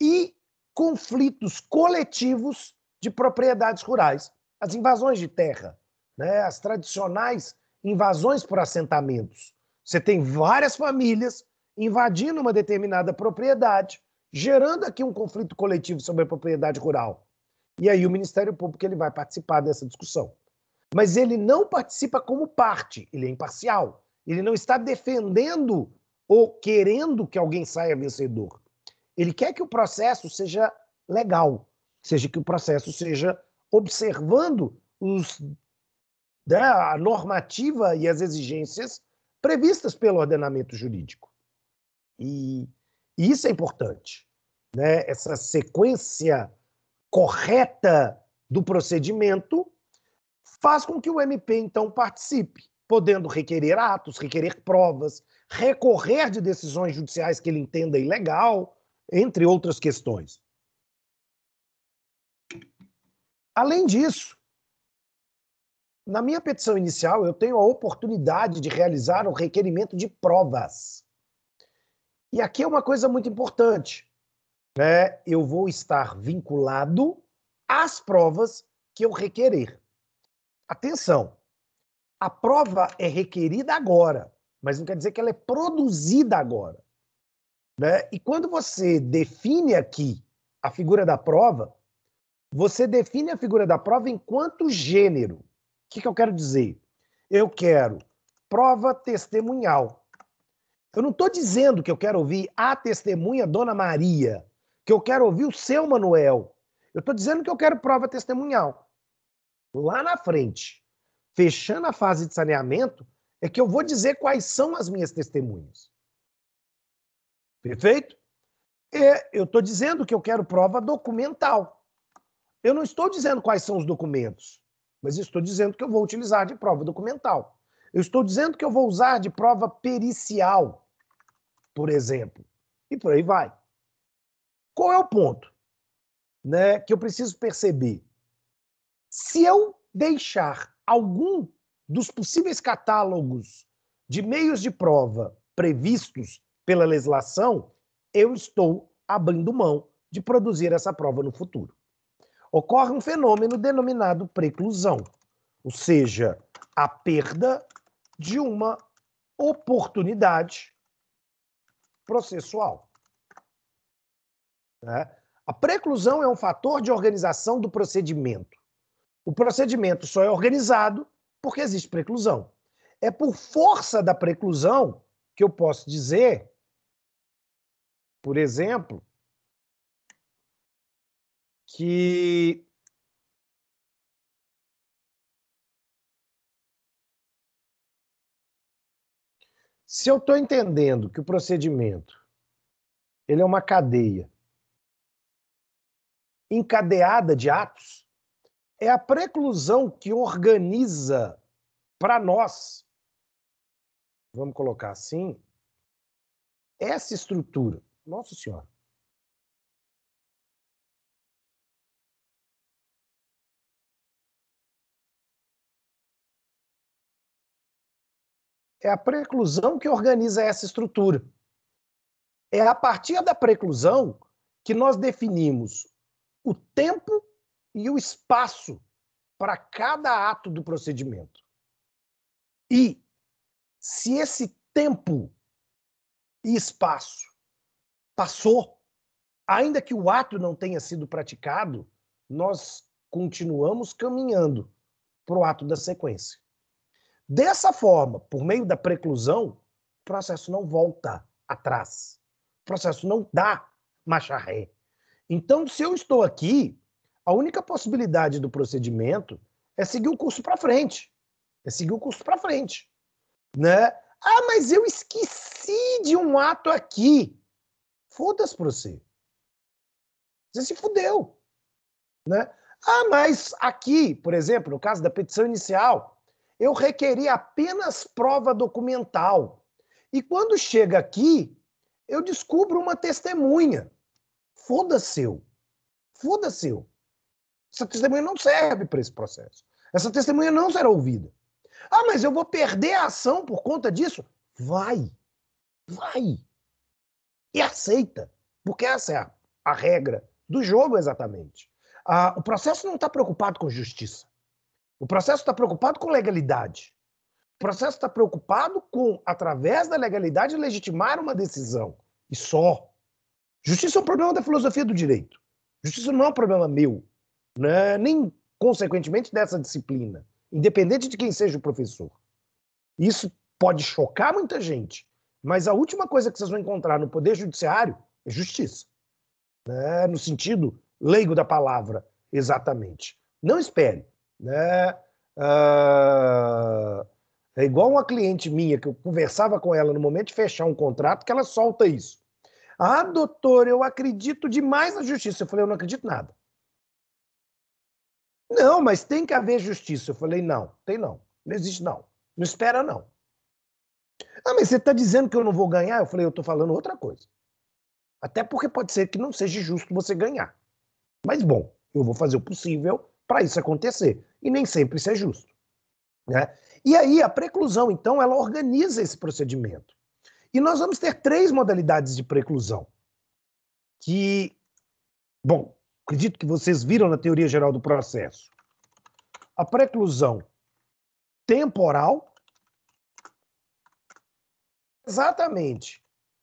e conflitos coletivos de propriedades rurais. As invasões de terra, né? as tradicionais invasões por assentamentos. Você tem várias famílias invadindo uma determinada propriedade, gerando aqui um conflito coletivo sobre a propriedade rural. E aí o Ministério Público ele vai participar dessa discussão. Mas ele não participa como parte, ele é imparcial. Ele não está defendendo ou querendo que alguém saia vencedor. Ele quer que o processo seja legal, seja que o processo seja observando os, né, a normativa e as exigências previstas pelo ordenamento jurídico. E, e isso é importante, né? essa sequência correta do procedimento faz com que o MP, então, participe, podendo requerer atos, requerer provas, recorrer de decisões judiciais que ele entenda ilegal, entre outras questões. Além disso, na minha petição inicial, eu tenho a oportunidade de realizar o requerimento de provas. E aqui é uma coisa muito importante. Né? Eu vou estar vinculado às provas que eu requerer. Atenção, a prova é requerida agora, mas não quer dizer que ela é produzida agora. Né? E quando você define aqui a figura da prova, você define a figura da prova enquanto gênero. O que, que eu quero dizer? Eu quero prova testemunhal. Eu não estou dizendo que eu quero ouvir a testemunha Dona Maria, que eu quero ouvir o seu Manuel. Eu estou dizendo que eu quero prova testemunhal. Lá na frente, fechando a fase de saneamento, é que eu vou dizer quais são as minhas testemunhas. Perfeito? E eu estou dizendo que eu quero prova documental. Eu não estou dizendo quais são os documentos, mas estou dizendo que eu vou utilizar de prova documental. Eu estou dizendo que eu vou usar de prova pericial, por exemplo, e por aí vai. Qual é o ponto né, que eu preciso perceber? Se eu deixar algum dos possíveis catálogos de meios de prova previstos pela legislação, eu estou abrindo mão de produzir essa prova no futuro. Ocorre um fenômeno denominado preclusão, ou seja, a perda de uma oportunidade processual. Né? A preclusão é um fator de organização do procedimento. O procedimento só é organizado porque existe preclusão. É por força da preclusão que eu posso dizer, por exemplo, que Se eu estou entendendo que o procedimento ele é uma cadeia encadeada de atos, é a preclusão que organiza para nós, vamos colocar assim, essa estrutura. Nossa Senhora. é a preclusão que organiza essa estrutura. É a partir da preclusão que nós definimos o tempo e o espaço para cada ato do procedimento. E se esse tempo e espaço passou, ainda que o ato não tenha sido praticado, nós continuamos caminhando para o ato da sequência. Dessa forma, por meio da preclusão, o processo não volta atrás. O processo não dá marcha ré. Então, se eu estou aqui, a única possibilidade do procedimento é seguir o curso para frente. É seguir o curso para frente, né? Ah, mas eu esqueci de um ato aqui. Foda-se para você. Você se fudeu, né? Ah, mas aqui, por exemplo, no caso da petição inicial, eu requeri apenas prova documental. E quando chega aqui, eu descubro uma testemunha. Foda-se. Foda-se. Essa testemunha não serve para esse processo. Essa testemunha não será ouvida. Ah, mas eu vou perder a ação por conta disso? Vai. Vai. E aceita. Porque essa é a, a regra do jogo, exatamente. Ah, o processo não está preocupado com justiça. O processo está preocupado com legalidade. O processo está preocupado com, através da legalidade, legitimar uma decisão. E só. Justiça é um problema da filosofia do direito. Justiça não é um problema meu, né? nem consequentemente dessa disciplina, independente de quem seja o professor. Isso pode chocar muita gente, mas a última coisa que vocês vão encontrar no Poder Judiciário é justiça. Né? No sentido leigo da palavra, exatamente. Não espere né? Uh, é igual uma cliente minha que eu conversava com ela no momento de fechar um contrato, que ela solta isso. Ah, doutor, eu acredito demais na justiça. Eu falei, eu não acredito nada. Não, mas tem que haver justiça. Eu falei, não, tem não. Não existe não. Não espera não. Ah, mas você está dizendo que eu não vou ganhar? Eu falei, eu estou falando outra coisa. Até porque pode ser que não seja justo você ganhar. Mas bom, eu vou fazer o possível para isso acontecer. E nem sempre isso é justo. Né? E aí a preclusão, então, ela organiza esse procedimento. E nós vamos ter três modalidades de preclusão. Que, bom, acredito que vocês viram na teoria geral do processo. A preclusão temporal, exatamente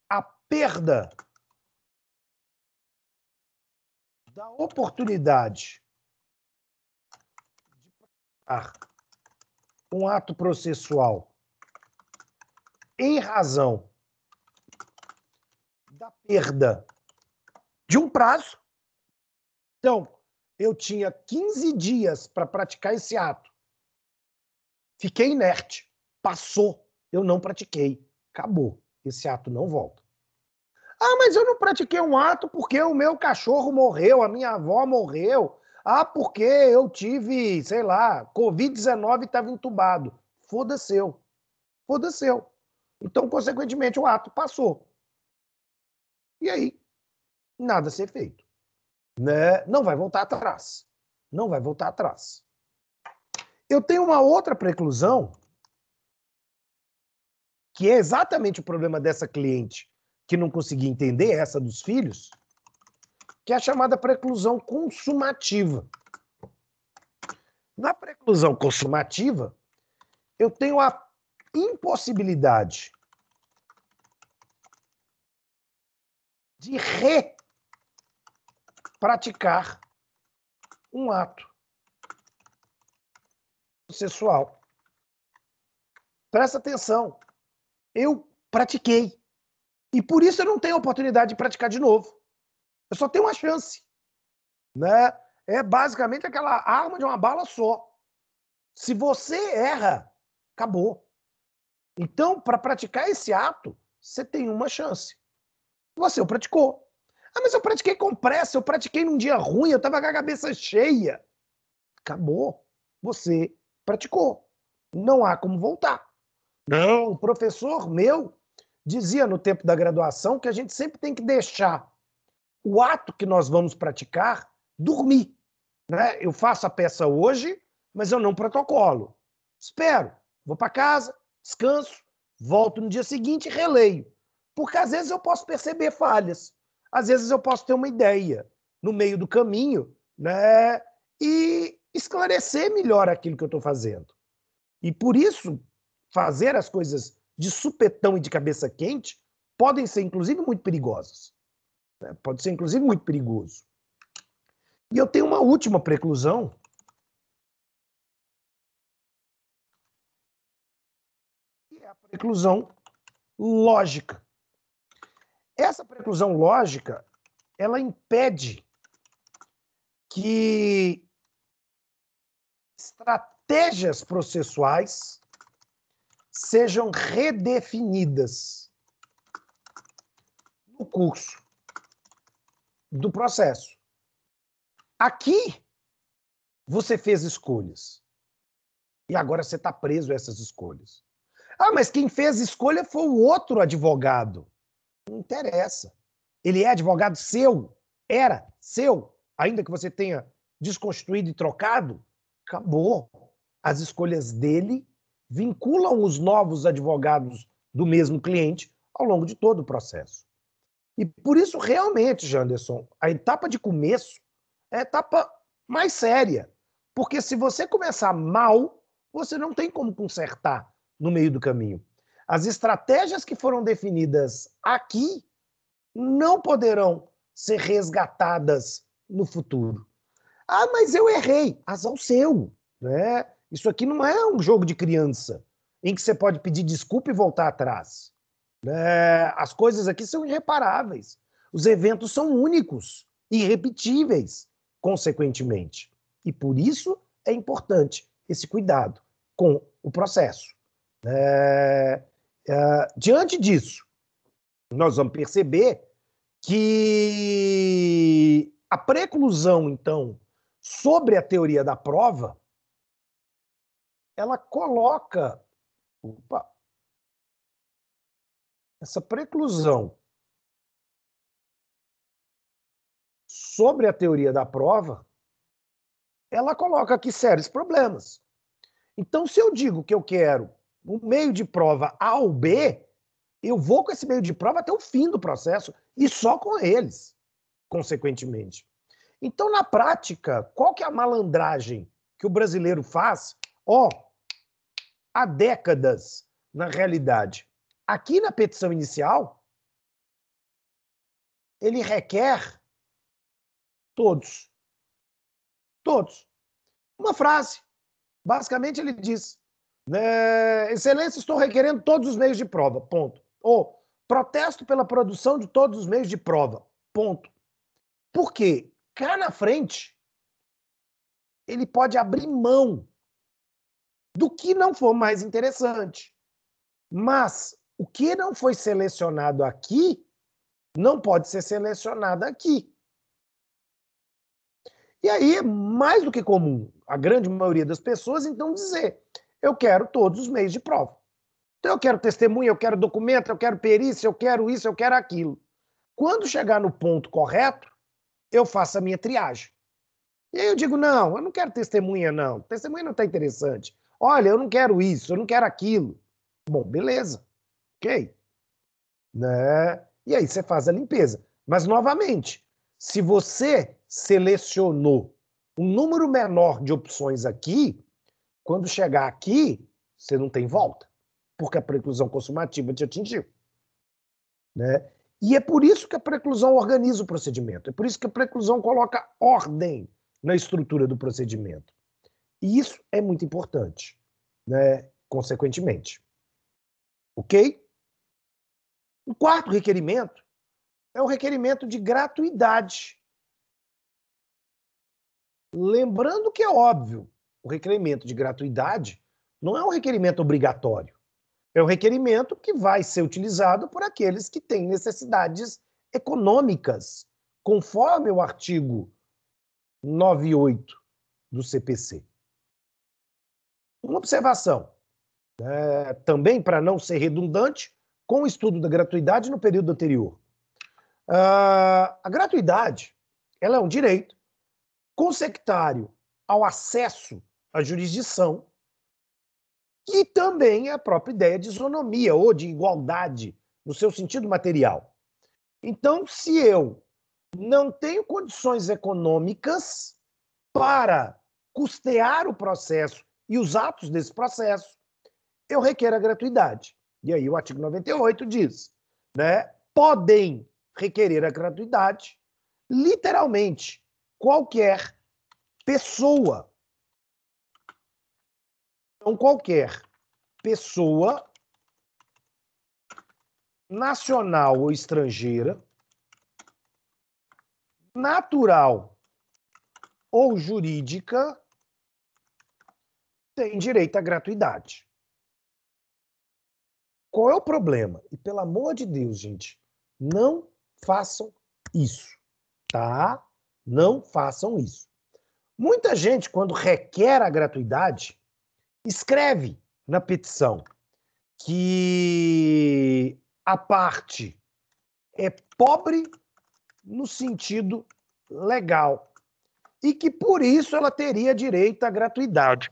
a perda da oportunidade um ato processual em razão da perda de um prazo. Então, eu tinha 15 dias para praticar esse ato. Fiquei inerte, passou, eu não pratiquei, acabou. Esse ato não volta. Ah, mas eu não pratiquei um ato porque o meu cachorro morreu, a minha avó morreu, ah, porque eu tive, sei lá, Covid-19 e estava entubado. foda seu foda seu Então, consequentemente, o ato passou. E aí, nada a ser feito. Né? Não vai voltar atrás. Não vai voltar atrás. Eu tenho uma outra preclusão, que é exatamente o problema dessa cliente que não consegui entender, essa dos filhos, que é a chamada preclusão consumativa. Na preclusão consumativa, eu tenho a impossibilidade de re-praticar um ato sexual. Presta atenção. Eu pratiquei. E por isso eu não tenho a oportunidade de praticar de novo. Eu só tenho uma chance. Né? É basicamente aquela arma de uma bala só. Se você erra, acabou. Então, para praticar esse ato, você tem uma chance. Você o praticou. Ah, mas eu pratiquei com pressa, eu pratiquei num dia ruim, eu estava com a cabeça cheia. Acabou. Você praticou. Não há como voltar. Não. o professor meu dizia no tempo da graduação que a gente sempre tem que deixar o ato que nós vamos praticar, dormir. Né? Eu faço a peça hoje, mas eu não protocolo. Espero, vou para casa, descanso, volto no dia seguinte e releio. Porque às vezes eu posso perceber falhas, às vezes eu posso ter uma ideia no meio do caminho né? e esclarecer melhor aquilo que eu estou fazendo. E por isso, fazer as coisas de supetão e de cabeça quente podem ser, inclusive, muito perigosas. É, pode ser, inclusive, muito perigoso. E eu tenho uma última preclusão. Que é a preclusão lógica. Essa preclusão lógica, ela impede que estratégias processuais sejam redefinidas no curso do processo. Aqui, você fez escolhas. E agora você está preso a essas escolhas. Ah, mas quem fez escolha foi o outro advogado. Não interessa. Ele é advogado seu, era seu, ainda que você tenha desconstruído e trocado. Acabou. As escolhas dele vinculam os novos advogados do mesmo cliente ao longo de todo o processo. E por isso, realmente, Janderson, a etapa de começo é a etapa mais séria. Porque se você começar mal, você não tem como consertar no meio do caminho. As estratégias que foram definidas aqui não poderão ser resgatadas no futuro. Ah, mas eu errei. Azar seu. Né? Isso aqui não é um jogo de criança em que você pode pedir desculpa e voltar atrás. É, as coisas aqui são irreparáveis. Os eventos são únicos, irrepetíveis, consequentemente. E por isso é importante esse cuidado com o processo. É, é, diante disso, nós vamos perceber que a preclusão, então, sobre a teoria da prova, ela coloca. Opa, essa preclusão sobre a teoria da prova, ela coloca aqui sérios problemas. Então, se eu digo que eu quero um meio de prova A ou B, eu vou com esse meio de prova até o fim do processo e só com eles, consequentemente. Então, na prática, qual que é a malandragem que o brasileiro faz? Ó, oh, há décadas, na realidade. Aqui na petição inicial, ele requer todos. Todos. Uma frase. Basicamente, ele diz: é, Excelência, estou requerendo todos os meios de prova. Ponto. Ou protesto pela produção de todos os meios de prova. Ponto. Porque cá na frente, ele pode abrir mão do que não for mais interessante. Mas o que não foi selecionado aqui não pode ser selecionado aqui. E aí é mais do que comum a grande maioria das pessoas então dizer: eu quero todos os meios de prova. Então eu quero testemunha, eu quero documento, eu quero perícia, eu quero isso, eu quero aquilo. Quando chegar no ponto correto, eu faço a minha triagem. E aí eu digo: não, eu não quero testemunha, não. Testemunha não está interessante. Olha, eu não quero isso, eu não quero aquilo. Bom, beleza ok. Né? E aí você faz a limpeza. Mas, novamente, se você selecionou um número menor de opções aqui, quando chegar aqui, você não tem volta, porque a preclusão consumativa te atingiu. Né? E é por isso que a preclusão organiza o procedimento, é por isso que a preclusão coloca ordem na estrutura do procedimento. E isso é muito importante, né? consequentemente. Ok? O quarto requerimento é o requerimento de gratuidade. Lembrando que é óbvio, o requerimento de gratuidade não é um requerimento obrigatório. É um requerimento que vai ser utilizado por aqueles que têm necessidades econômicas, conforme o artigo 98 do CPC. Uma observação, é, também para não ser redundante, com o estudo da gratuidade no período anterior. Uh, a gratuidade ela é um direito consectário ao acesso à jurisdição e também a própria ideia de isonomia ou de igualdade no seu sentido material. Então, se eu não tenho condições econômicas para custear o processo e os atos desse processo, eu requer a gratuidade. E aí o artigo 98 diz, né? Podem requerer a gratuidade, literalmente, qualquer pessoa. Então, qualquer pessoa nacional ou estrangeira, natural ou jurídica, tem direito à gratuidade. Qual é o problema? E pelo amor de Deus, gente, não façam isso, tá? Não façam isso. Muita gente, quando requer a gratuidade, escreve na petição que a parte é pobre no sentido legal e que por isso ela teria direito à gratuidade.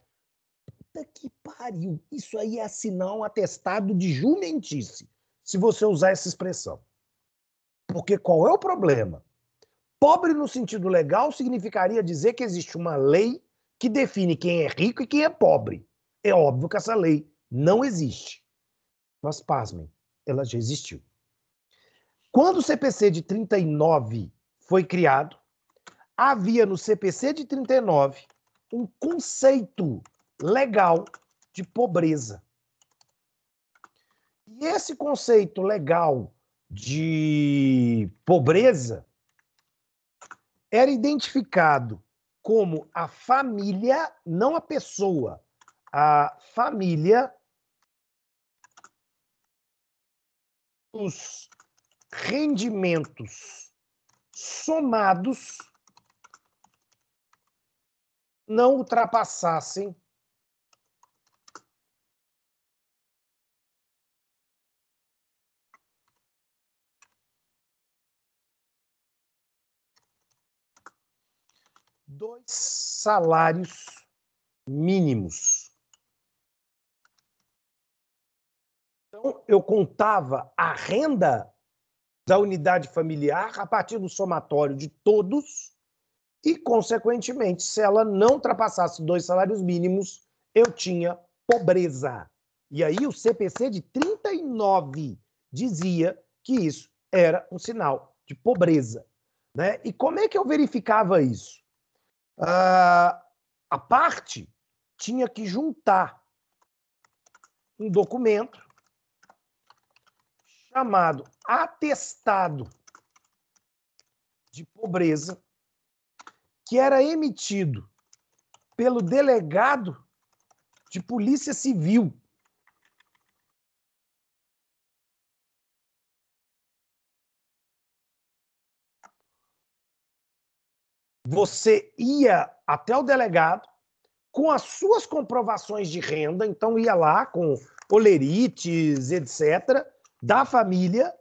Puta que pariu! Isso aí é assinar um atestado de jumentice, se você usar essa expressão. Porque qual é o problema? Pobre no sentido legal significaria dizer que existe uma lei que define quem é rico e quem é pobre. É óbvio que essa lei não existe. Mas pasmem, ela já existiu. Quando o CPC de 39 foi criado, havia no CPC de 39 um conceito legal de pobreza. E esse conceito legal de pobreza era identificado como a família, não a pessoa, a família os rendimentos somados não ultrapassassem dois salários mínimos. Então, eu contava a renda da unidade familiar a partir do somatório de todos e, consequentemente, se ela não ultrapassasse dois salários mínimos, eu tinha pobreza. E aí o CPC de 39 dizia que isso era um sinal de pobreza. Né? E como é que eu verificava isso? a, ah, a parte tinha que juntar um documento chamado atestado de pobreza, que era emitido pelo delegado de polícia civil você ia até o delegado com as suas comprovações de renda, então ia lá com olerites, etc., da família,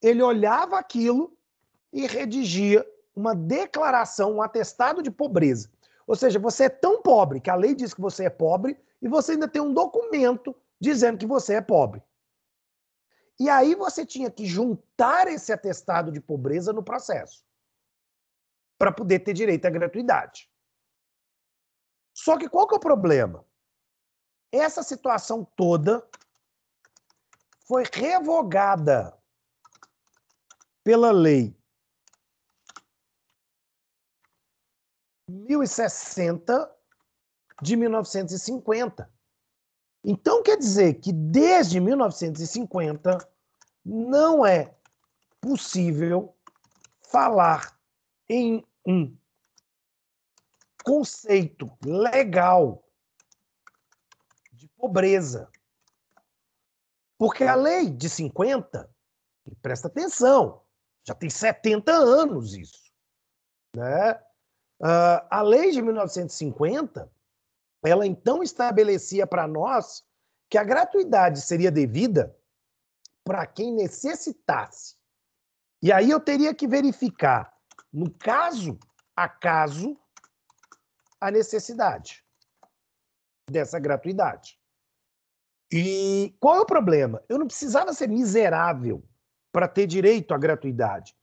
ele olhava aquilo e redigia uma declaração, um atestado de pobreza. Ou seja, você é tão pobre que a lei diz que você é pobre e você ainda tem um documento dizendo que você é pobre. E aí você tinha que juntar esse atestado de pobreza no processo para poder ter direito à gratuidade. Só que qual que é o problema? Essa situação toda foi revogada pela lei 1060 de 1950. Então quer dizer que desde 1950 não é possível falar em um conceito legal de pobreza. Porque a lei de 50, presta atenção, já tem 70 anos isso. Né? Uh, a lei de 1950, ela então estabelecia para nós que a gratuidade seria devida para quem necessitasse. E aí eu teria que verificar no caso a caso, a necessidade dessa gratuidade. E qual é o problema? Eu não precisava ser miserável para ter direito à gratuidade.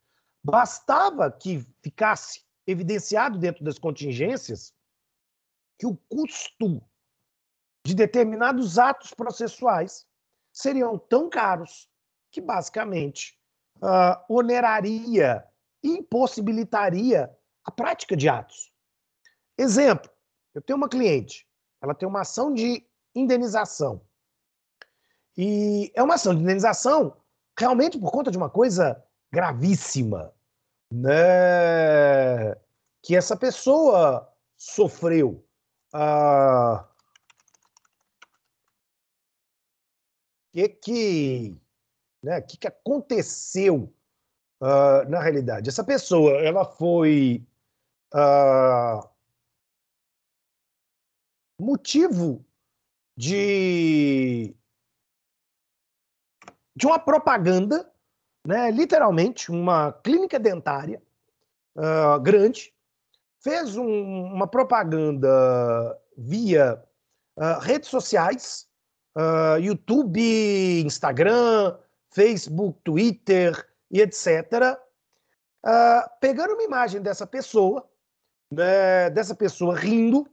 Bastava que ficasse evidenciado dentro das contingências que o custo de determinados atos processuais seriam tão caros que basicamente uh, oneraria impossibilitaria a prática de atos. Exemplo, eu tenho uma cliente, ela tem uma ação de indenização. E é uma ação de indenização realmente por conta de uma coisa gravíssima, né? Que essa pessoa sofreu. Ah, que que, né? Que que aconteceu uh, na realidade. Essa pessoa, ela foi uh, motivo de de uma propaganda, né, literalmente, uma clínica dentária uh, grande, fez um, uma propaganda via uh, redes sociais, uh, YouTube, Instagram, Facebook, Twitter, e etc. Uh, ah, pegando uma imagem dessa pessoa, né, dessa pessoa rindo,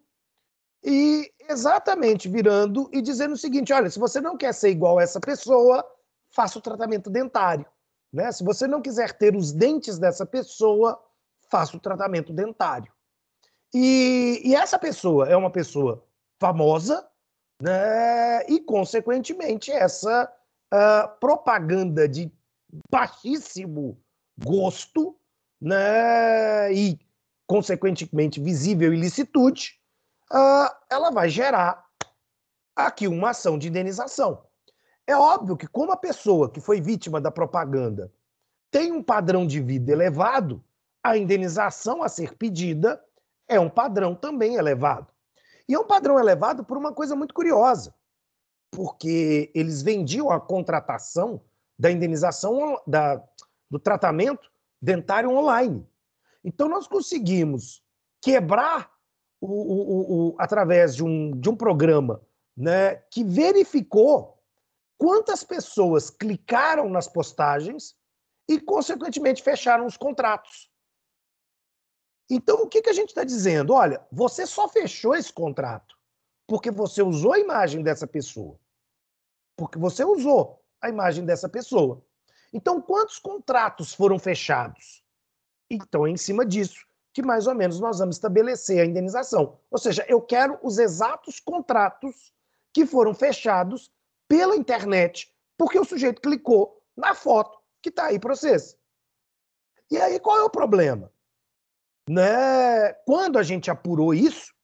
e exatamente virando e dizendo o seguinte: olha, se você não quer ser igual a essa pessoa, faça o tratamento dentário. Né? Se você não quiser ter os dentes dessa pessoa, faça o tratamento dentário. E, e essa pessoa é uma pessoa famosa, né? e consequentemente essa uh, propaganda de baixíssimo gosto né, e, consequentemente, visível ilicitude, uh, ah, ela vai gerar aqui uma ação de indenização. É óbvio que, como a pessoa que foi vítima da propaganda tem um padrão de vida elevado, a indenização a ser pedida é um padrão também elevado. E é um padrão elevado por uma coisa muito curiosa, porque eles vendiam a contratação da indenização da, do tratamento dentário online. Então, nós conseguimos quebrar o, o, o, através de um, de um programa né, que verificou quantas pessoas clicaram nas postagens e, consequentemente, fecharam os contratos. Então, o que, que a gente está dizendo? Olha, você só fechou esse contrato porque você usou a imagem dessa pessoa. Porque você usou a imagem dessa pessoa. Então, quantos contratos foram fechados? Então, é em cima disso que mais ou menos nós vamos estabelecer a indenização. Ou seja, eu quero os exatos contratos que foram fechados pela internet, porque o sujeito clicou na foto que está aí para vocês. E aí qual é o problema? Né? Quando a gente apurou isso,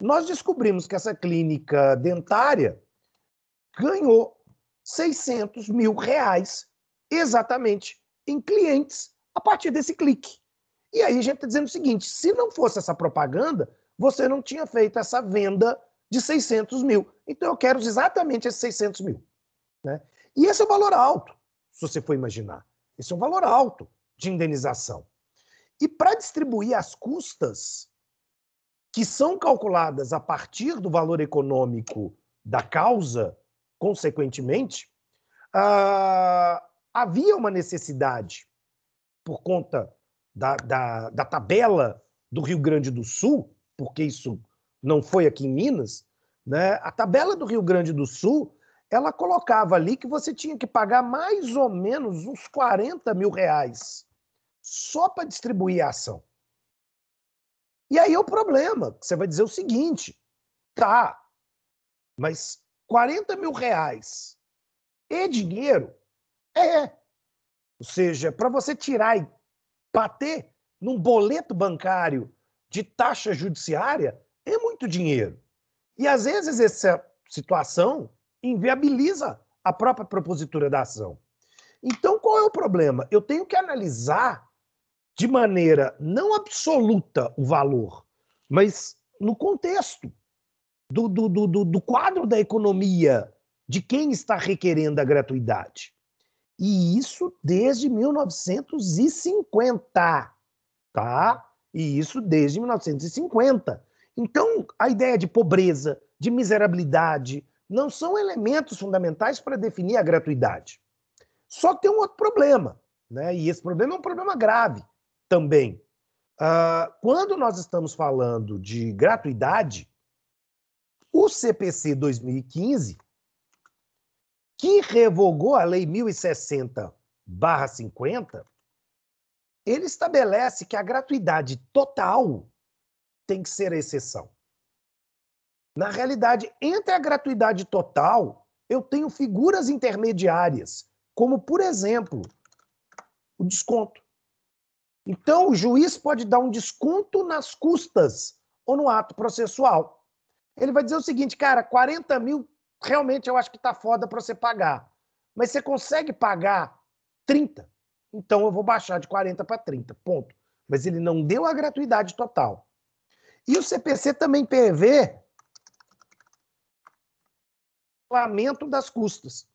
nós descobrimos que essa clínica dentária ganhou 600 mil reais exatamente em clientes a partir desse clique. E aí a gente está dizendo o seguinte: se não fosse essa propaganda, você não tinha feito essa venda de 600 mil. Então eu quero exatamente esses 600 mil. Né? E esse é um valor alto, se você for imaginar. Esse é um valor alto de indenização. E para distribuir as custas que são calculadas a partir do valor econômico da causa, Consequentemente, ah, havia uma necessidade, por conta da, da, da tabela do Rio Grande do Sul, porque isso não foi aqui em Minas, né? a tabela do Rio Grande do Sul ela colocava ali que você tinha que pagar mais ou menos uns 40 mil reais só para distribuir a ação. E aí é o problema. Você vai dizer o seguinte: tá, mas 40 mil reais e dinheiro é. é. Ou seja, para você tirar e bater num boleto bancário de taxa judiciária, é muito dinheiro. E às vezes essa situação inviabiliza a própria propositura da ação. Então, qual é o problema? Eu tenho que analisar de maneira não absoluta o valor, mas no contexto do, do, do, do quadro da economia de quem está requerendo a gratuidade. E isso desde 1950, tá? E isso desde 1950. Então, a ideia de pobreza, de miserabilidade, não são elementos fundamentais para definir a gratuidade. Só tem um outro problema, né? e esse problema é um problema grave também. Uh, quando nós estamos falando de gratuidade, o CPC 2015, que revogou a Lei 1060-50, ele estabelece que a gratuidade total tem que ser a exceção. Na realidade, entre a gratuidade total, eu tenho figuras intermediárias, como, por exemplo, o desconto. Então, o juiz pode dar um desconto nas custas ou no ato processual. Ele vai dizer o seguinte, cara, 40 mil realmente eu acho que está foda para você pagar. Mas você consegue pagar 30? Então eu vou baixar de 40 para 30, ponto. Mas ele não deu a gratuidade total. E o CPC também prevê lamento das custas.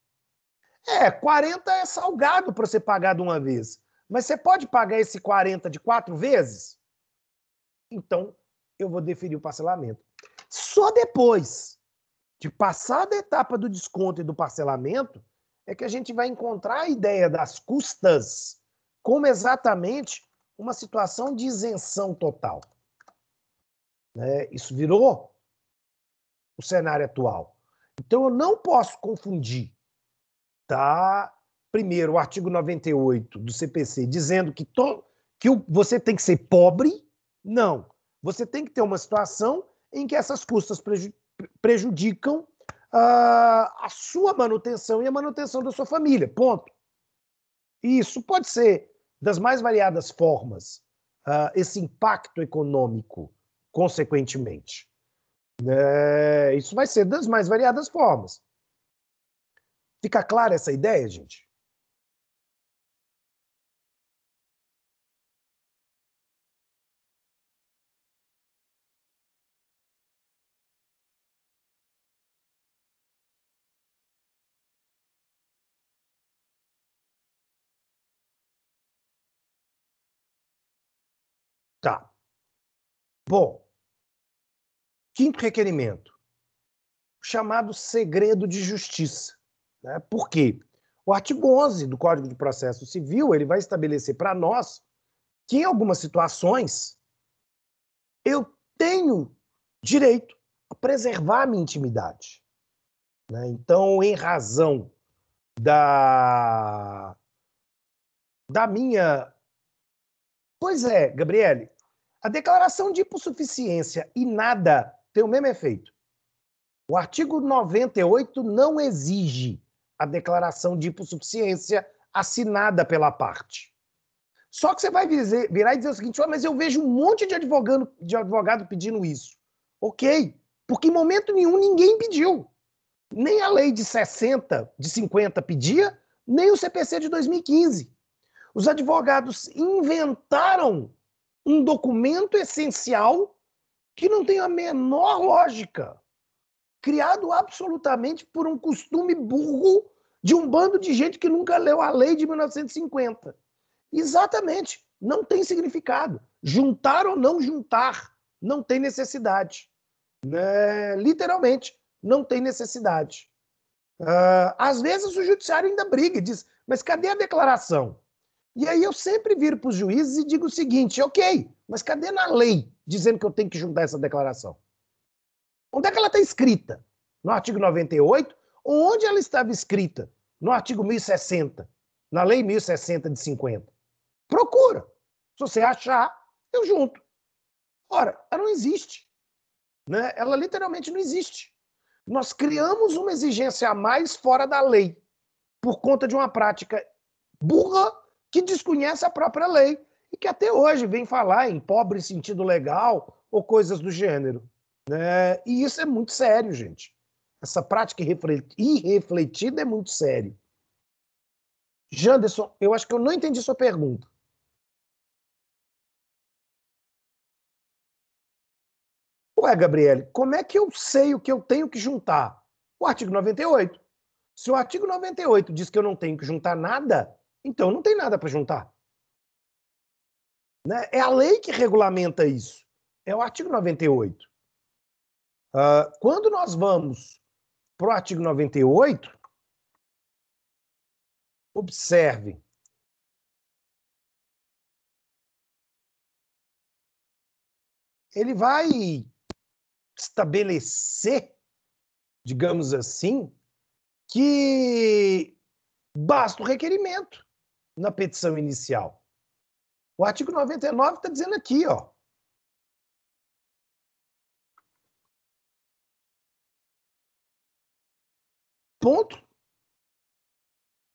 É, 40 é salgado para você pagar de uma vez. Mas você pode pagar esse 40 de quatro vezes? Então, eu vou deferir o parcelamento. Só depois de passar da etapa do desconto e do parcelamento é que a gente vai encontrar a ideia das custas como exatamente uma situação de isenção total. Né? Isso virou o cenário atual. Então, eu não posso confundir, tá? Primeiro, o artigo 98 do CPC dizendo que, to... que você tem que ser pobre. Não. Você tem que ter uma situação em que essas custas preju prejudicam uh, a sua manutenção e a manutenção da sua família. Ponto. E isso pode ser das mais variadas formas, uh, esse impacto econômico, consequentemente. É, isso vai ser das mais variadas formas. Fica clara essa ideia, gente? Tá. Bom, quinto requerimento, chamado segredo de justiça. Né? Por quê? O artigo 11 do Código de Processo Civil ele vai estabelecer para nós que, em algumas situações, eu tenho direito a preservar a minha intimidade. Né? Então, em razão da, da minha. Pois é, Gabriele, a declaração de hipossuficiência e nada tem o mesmo efeito. O artigo 98 não exige a declaração de hipossuficiência assinada pela parte. Só que você vai dizer, virar e dizer o seguinte: oh, mas eu vejo um monte de advogado, de advogado pedindo isso. Ok, porque em momento nenhum ninguém pediu. Nem a lei de 60, de 50 pedia, nem o CPC de 2015. Os advogados inventaram um documento essencial que não tem a menor lógica, criado absolutamente por um costume burro de um bando de gente que nunca leu a lei de 1950. Exatamente, não tem significado. Juntar ou não juntar, não tem necessidade. É, literalmente, não tem necessidade. Uh, às vezes o judiciário ainda briga e diz: mas cadê a declaração? E aí eu sempre viro para os juízes e digo o seguinte: ok, mas cadê na lei dizendo que eu tenho que juntar essa declaração? Onde é que ela está escrita? No artigo 98? Onde ela estava escrita? No artigo 1060, na lei 1060 de 50. Procura. Se você achar, eu junto. Ora, ela não existe. Né? Ela literalmente não existe. Nós criamos uma exigência a mais fora da lei, por conta de uma prática burra que desconhece a própria lei e que até hoje vem falar em pobre sentido legal ou coisas do gênero. Né? E isso é muito sério, gente. Essa prática irrefletida é muito sério. Janderson, eu acho que eu não entendi sua pergunta. Ué, Gabriele, como é que eu sei o que eu tenho que juntar? O artigo 98. Se o artigo 98 diz que eu não tenho que juntar nada, então não tem nada para juntar. Né? É a lei que regulamenta isso. É o artigo 98. Uh, ah, quando nós vamos para o artigo 98, observe. Ele vai estabelecer, digamos assim, que basta o requerimento na petição inicial. O artigo 99 está dizendo aqui, ó. Ponto.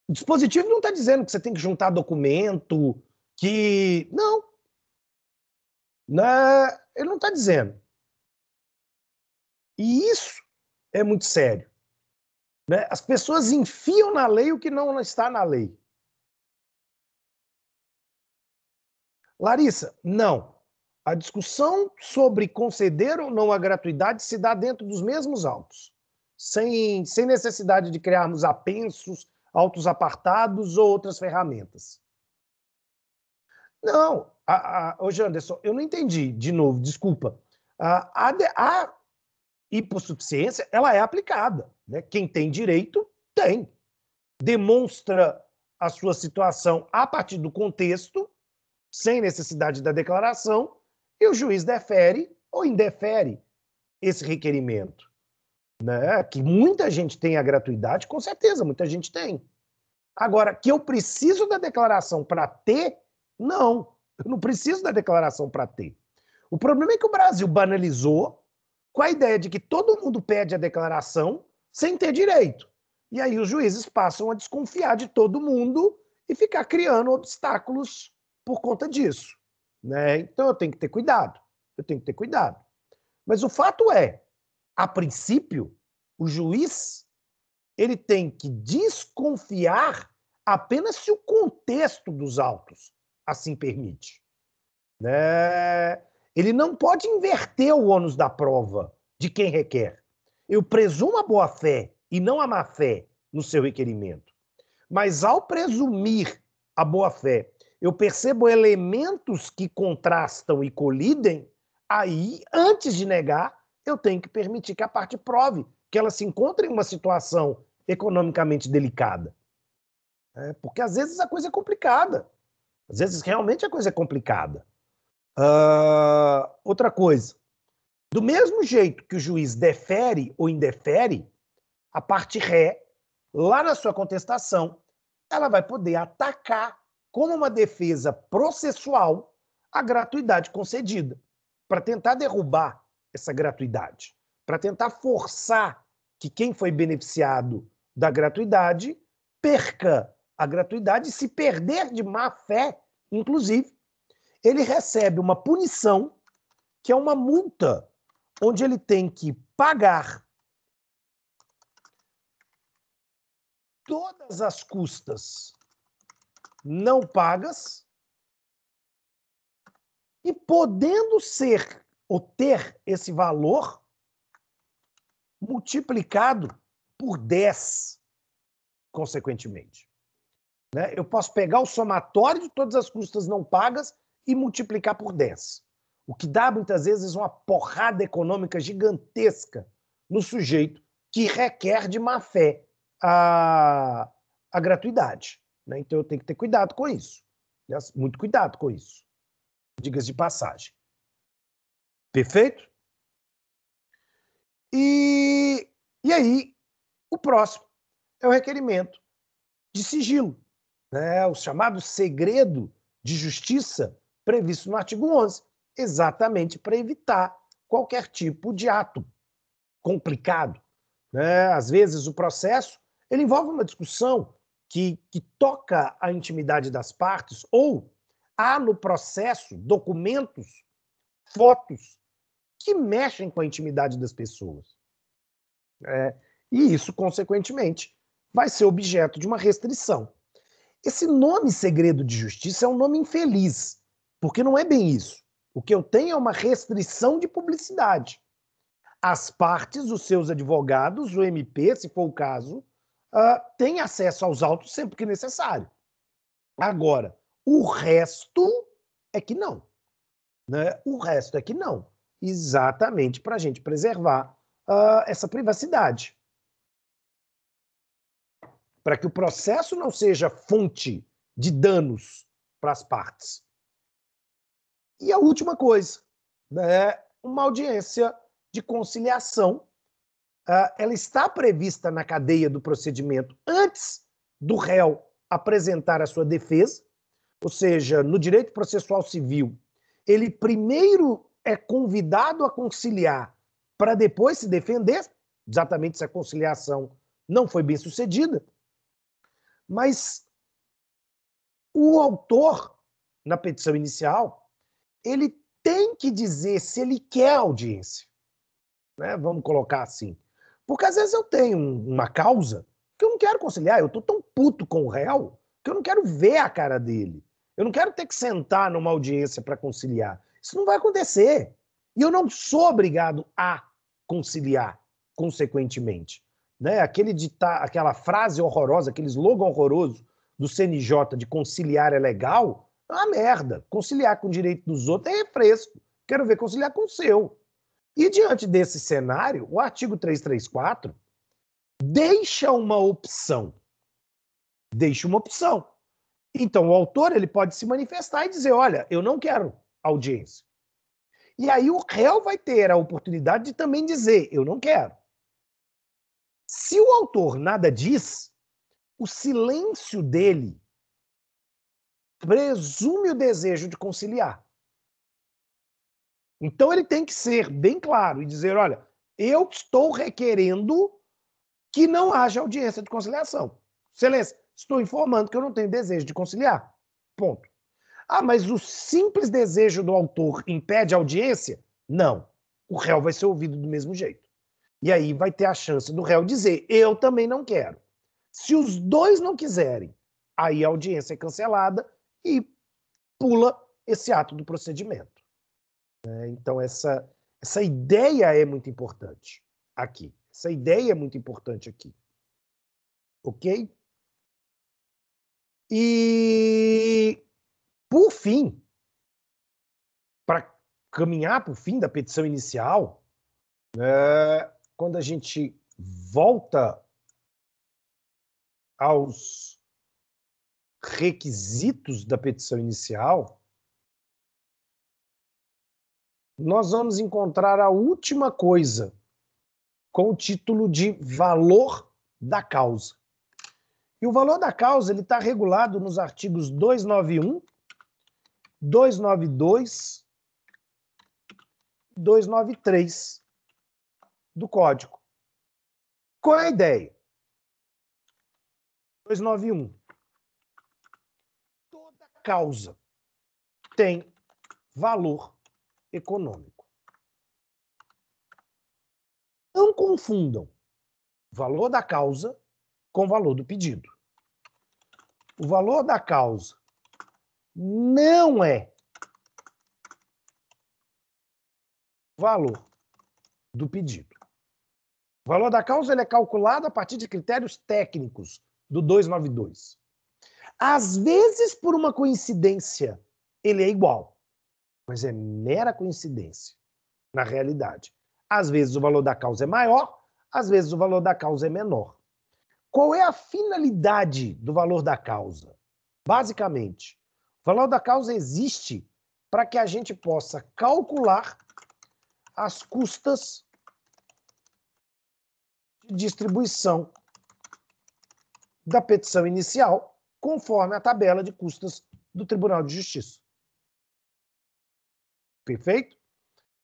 O dispositivo não está dizendo que você tem que juntar documento, que. Não. Na... Né? Ele não está dizendo. E isso é muito sério. Né? As pessoas enfiam na lei o que não está na lei. Larissa, não. A discussão sobre conceder ou não a gratuidade se dá dentro dos mesmos autos, sem, sem necessidade de criarmos apensos, autos apartados ou outras ferramentas. Não, a, a, hoje, Anderson, eu não entendi, de novo, desculpa. A, a, a hipossuficiência, ela é aplicada. Né? Quem tem direito, tem. Demonstra a sua situação a partir do contexto sem necessidade da declaração, e o juiz defere ou indefere esse requerimento. Né? Que muita gente tem a gratuidade, com certeza, muita gente tem. Agora, que eu preciso da declaração para ter, não. Eu não preciso da declaração para ter. O problema é que o Brasil banalizou com a ideia de que todo mundo pede a declaração sem ter direito. E aí os juízes passam a desconfiar de todo mundo e ficar criando obstáculos por conta disso. Né? Então eu tenho que ter cuidado. Eu tenho que ter cuidado. Mas o fato é, a princípio, o juiz ele tem que desconfiar apenas se o contexto dos autos assim permite. Né? Ele não pode inverter o ônus da prova de quem requer. Eu presumo a boa-fé e não a má-fé no seu requerimento. Mas ao presumir a boa-fé eu percebo elementos que contrastam e colidem, aí, antes de negar, eu tenho que permitir que a parte prove que ela se encontre em uma situação economicamente delicada. É, porque às vezes a coisa é complicada. Às vezes realmente a coisa é complicada. Uh, outra coisa. Do mesmo jeito que o juiz defere ou indefere, a parte ré, lá na sua contestação, ela vai poder atacar como uma defesa processual, a gratuidade concedida, para tentar derrubar essa gratuidade, para tentar forçar que quem foi beneficiado da gratuidade perca a gratuidade, se perder de má fé, inclusive, ele recebe uma punição, que é uma multa, onde ele tem que pagar todas as custas não pagas e podendo ser ou ter esse valor multiplicado por 10, consequentemente. Né? Eu posso pegar o somatório de todas as custas não pagas e multiplicar por 10, o que dá muitas vezes uma porrada econômica gigantesca no sujeito que requer de má fé a, a gratuidade. Né? Então eu tenho que ter cuidado com isso. Né? muito cuidado com isso. Digas de passagem. Perfeito? E, e aí, o próximo é o requerimento de sigilo, né? o chamado segredo de justiça previsto no artigo 11, exatamente para evitar qualquer tipo de ato complicado. Né? Às vezes o processo ele envolve uma discussão que, que toca a intimidade das partes, ou há no processo documentos, fotos que mexem com a intimidade das pessoas. É, e isso, consequentemente, vai ser objeto de uma restrição. Esse nome segredo de justiça é um nome infeliz, porque não é bem isso. O que eu tenho é uma restrição de publicidade. As partes, os seus advogados, o MP, se for o caso, uh, tem acesso aos autos sempre que necessário. Agora, o resto é que não. Né? O resto é que não. Exatamente para a gente preservar uh, essa privacidade. Para que o processo não seja fonte de danos para as partes. E a última coisa, né? uma audiência de conciliação ah, ela está prevista na cadeia do procedimento antes do réu apresentar a sua defesa, ou seja, no direito processual civil, ele primeiro é convidado a conciliar para depois se defender, exatamente se a conciliação não foi bem sucedida. Mas o autor, na petição inicial, ele tem que dizer se ele quer audiência. Né? Vamos colocar assim. Porque às vezes eu tenho uma causa que eu não quero conciliar, eu estou tão puto com o réu que eu não quero ver a cara dele. Eu não quero ter que sentar numa audiência para conciliar. Isso não vai acontecer. E eu não sou obrigado a conciliar, consequentemente. Né? Aquele ditado, aquela frase horrorosa, aquele slogan horroroso do CNJ de conciliar é legal, é uma merda. Conciliar com o direito dos outros é refresco. Quero ver conciliar com o seu. E diante desse cenário, o artigo 334 deixa uma opção. Deixa uma opção. Então o autor ele pode se manifestar e dizer, olha, eu não quero audiência. E aí o réu vai ter a oportunidade de também dizer, eu não quero. Se o autor nada diz, o silêncio dele presume o desejo de conciliar. Então ele tem que ser bem claro e dizer: olha, eu estou requerendo que não haja audiência de conciliação. Excelência, estou informando que eu não tenho desejo de conciliar. Ponto. Ah, mas o simples desejo do autor impede a audiência? Não. O réu vai ser ouvido do mesmo jeito. E aí vai ter a chance do réu dizer: eu também não quero. Se os dois não quiserem, aí a audiência é cancelada e pula esse ato do procedimento. Né? Então, essa, essa ideia é muito importante aqui. Essa ideia é muito importante aqui. Ok? E, por fim, para caminhar para o fim da petição inicial, é, quando a gente volta aos requisitos da petição inicial, nós vamos encontrar a última coisa com o título de valor da causa. E o valor da causa ele está regulado nos artigos 291, 292, 293 do Código. Qual é a ideia? 291. Toda causa tem valor econômico. Não confundam valor da causa com valor do pedido. O valor da causa não é valor do pedido. O valor da causa ele é calculado a partir de critérios técnicos do 292. Às vezes, por uma coincidência, ele é igual mas é mera coincidência na realidade. Às vezes o valor da causa é maior, às vezes o valor da causa é menor. Qual é a finalidade do valor da causa? Basicamente, o valor da causa existe para que a gente possa calcular as custas de distribuição da petição inicial, conforme a tabela de custas do Tribunal de Justiça. Perfeito?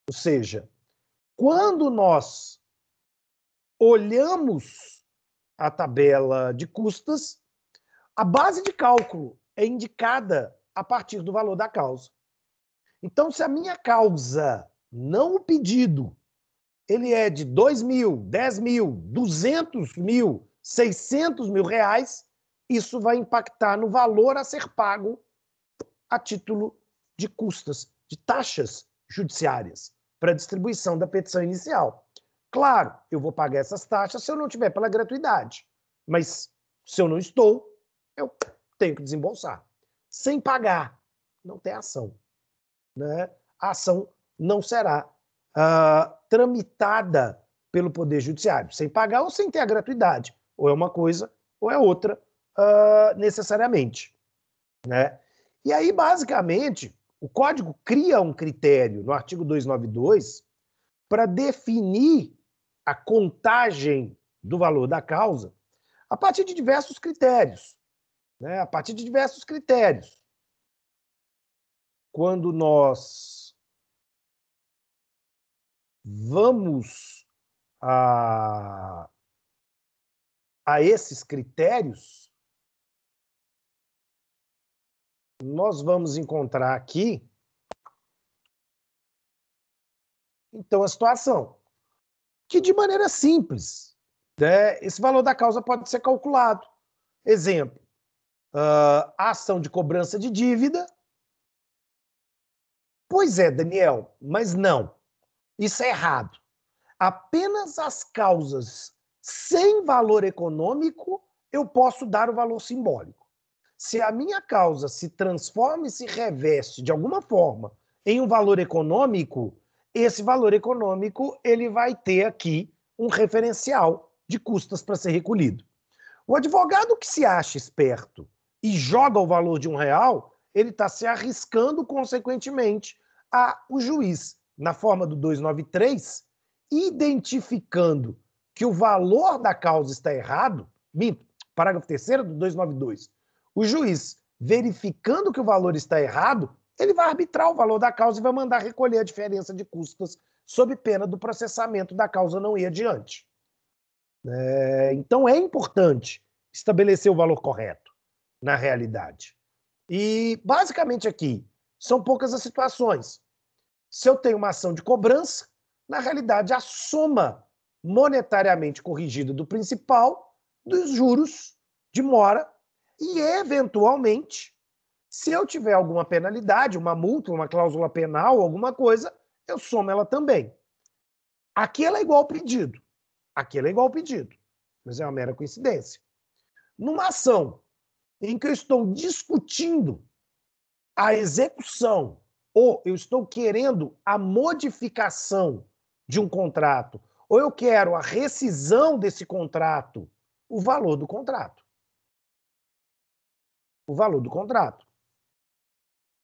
Ou seja, quando nós olhamos a tabela de custas, a base de cálculo é indicada a partir do valor da causa. Então, se a minha causa, não o pedido, ele é de 2 mil, 10 mil, 200 mil, 600 mil reais, isso vai impactar no valor a ser pago a título de custas de taxas judiciárias para distribuição da petição inicial. Claro, eu vou pagar essas taxas se eu não tiver pela gratuidade, mas se eu não estou, eu tenho que desembolsar. Sem pagar, não tem ação. Né? A ação não será uh, tramitada pelo Poder Judiciário, sem pagar ou sem ter a gratuidade. Ou é uma coisa ou é outra, uh, necessariamente. Né? E aí, basicamente, o código cria um critério no artigo 292 para definir a contagem do valor da causa a partir de diversos critérios. Né? A partir de diversos critérios. Quando nós vamos a, a esses critérios, nós vamos encontrar aqui, então, a situação. Que de maneira simples, né, esse valor da causa pode ser calculado. Exemplo, uh, ação de cobrança de dívida. Pois é, Daniel, mas não. Isso é errado. Apenas as causas sem valor econômico eu posso dar o valor simbólico se a minha causa se transforma e se reveste de alguma forma em um valor econômico, esse valor econômico ele vai ter aqui um referencial de custas para ser recolhido. O advogado que se acha esperto e joga o valor de um real, ele está se arriscando consequentemente a o juiz, na forma do 293, identificando que o valor da causa está errado, parágrafo 3 do 292, o juiz, verificando que o valor está errado, ele vai arbitrar o valor da causa e vai mandar recolher a diferença de custas sob pena do processamento da causa não ir adiante. É, então é importante estabelecer o valor correto na realidade. E basicamente aqui são poucas as situações. Se eu tenho uma ação de cobrança, na realidade a soma monetariamente corrigida do principal dos juros de mora e, eventualmente, se eu tiver alguma penalidade, uma multa, uma cláusula penal, alguma coisa, eu somo ela também. Aqui ela é igual ao pedido. Aqui ela é igual ao pedido. Mas é uma mera coincidência. Numa ação em que eu estou discutindo a execução ou eu estou querendo a modificação de um contrato, ou eu quero a rescisão desse contrato, o valor do contrato o valor do contrato.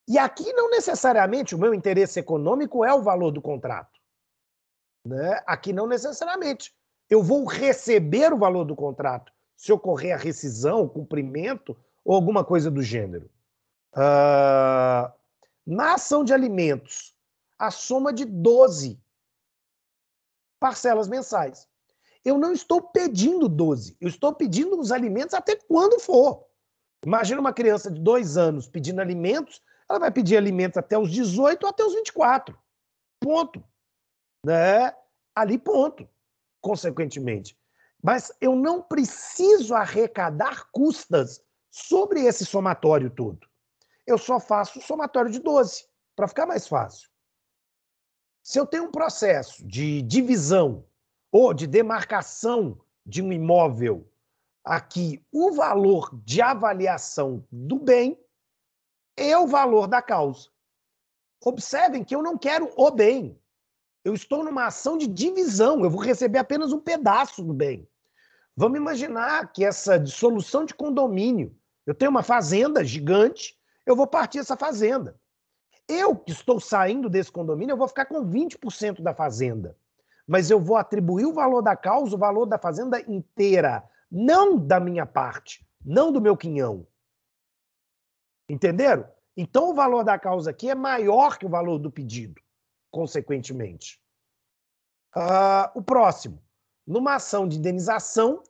E aqui não necessariamente o meu interesse econômico é o valor do contrato. Né? Aqui não necessariamente. Eu vou receber o valor do contrato se ocorrer a rescisão, o cumprimento ou alguma coisa do gênero. Uh, na ação de alimentos, a soma de 12 parcelas mensais. Eu não estou pedindo 12, eu estou pedindo os alimentos até quando for. Imagina uma criança de dois anos pedindo alimentos, ela vai pedir alimentos até os 18 ou até os 24. Ponto. Né? Ali, ponto. Consequentemente. Mas eu não preciso arrecadar custas sobre esse somatório todo. Eu só faço o somatório de 12, para ficar mais fácil. Se eu tenho um processo de divisão ou de demarcação de um imóvel aqui o valor de avaliação do bem e é o valor da causa. Observem que eu não quero o bem. Eu estou numa ação de divisão, eu vou receber apenas um pedaço do bem. Vamos imaginar que essa dissolução de condomínio, eu tenho uma fazenda gigante, eu vou partir essa fazenda. Eu que estou saindo desse condomínio, eu vou ficar com 20% da fazenda. Mas eu vou atribuir o valor da causa, o valor da fazenda inteira não da minha parte, não do meu quinhão. Entenderam? Então o valor da causa aqui é maior que o valor do pedido, consequentemente. Uh, o próximo. Numa ação de indenização,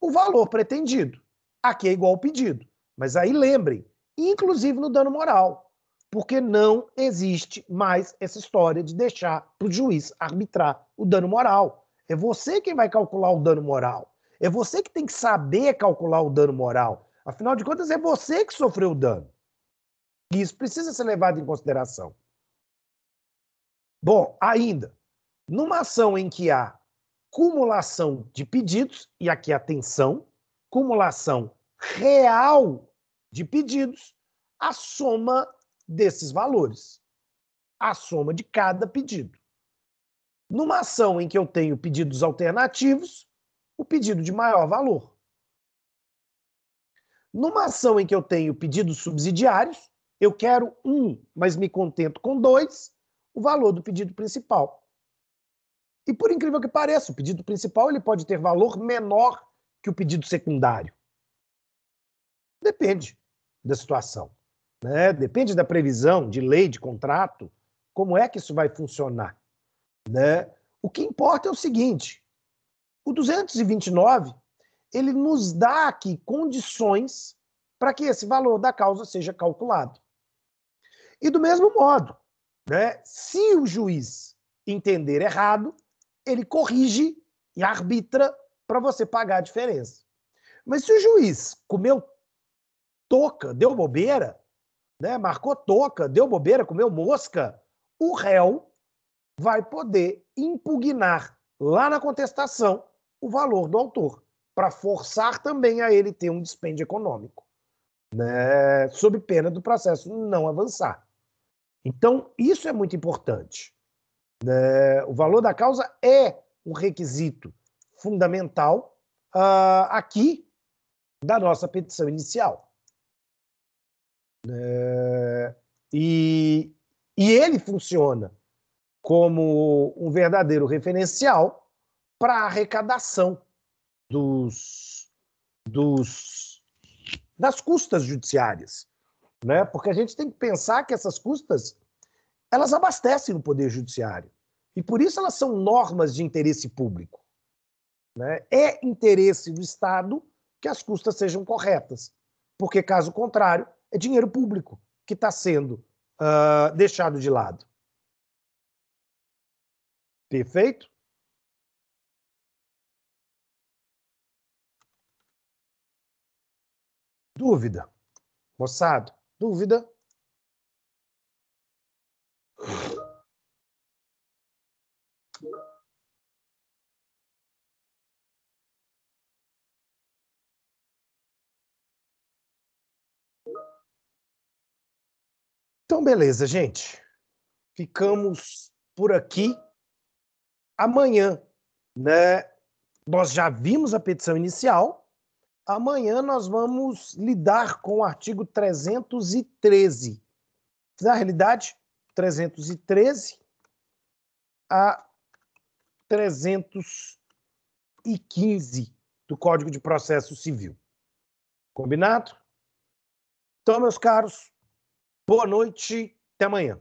o valor pretendido. Aqui é igual ao pedido. Mas aí lembrem, inclusive no dano moral, porque não existe mais essa história de deixar para o juiz arbitrar o dano moral. É você quem vai calcular o dano moral. É você que tem que saber calcular o dano moral. Afinal de contas, é você que sofreu o dano. E isso precisa ser levado em consideração. Bom, ainda, numa ação em que há cumulação de pedidos, e aqui atenção, cumulação real de pedidos, a soma desses valores, a soma de cada pedido. Numa ação em que eu tenho pedidos alternativos, o pedido de maior valor. Numa ação em que eu tenho pedidos subsidiários, eu quero um, mas me contento com dois, o valor do pedido principal. E por incrível que pareça, o pedido principal ele pode ter valor menor que o pedido secundário. Depende da situação, né? Depende da previsão de lei, de contrato, como é que isso vai funcionar, né? O que importa é o seguinte: o 229, ele nos dá aqui condições para que esse valor da causa seja calculado. E do mesmo modo, né, se o juiz entender errado, ele corrige e arbitra para você pagar a diferença. Mas se o juiz comeu toca, deu bobeira, né, marcou toca, deu bobeira, comeu mosca, o réu vai poder impugnar lá na contestação o valor do autor, para forçar também a ele ter um dispêndio econômico, né, sob pena do processo não avançar. Então, isso é muito importante. Né? O valor da causa é um requisito fundamental uh, aqui da nossa petição inicial. É, e, e ele funciona como um verdadeiro referencial para a arrecadação dos, dos, das custas judiciárias, né? Porque a gente tem que pensar que essas custas elas abastecem o poder judiciário e por isso elas são normas de interesse público, né? É interesse do Estado que as custas sejam corretas, porque caso contrário é dinheiro público que está sendo uh, deixado de lado. Perfeito? Dúvida? Moçado, dúvida? Então, beleza, gente. Ficamos por aqui. Amanhã, né? Nós já vimos a petição inicial, Amanhã nós vamos lidar com o artigo 313. Na realidade, 313 a 315 do Código de Processo Civil. Combinado? Então, meus caros, boa noite, até amanhã.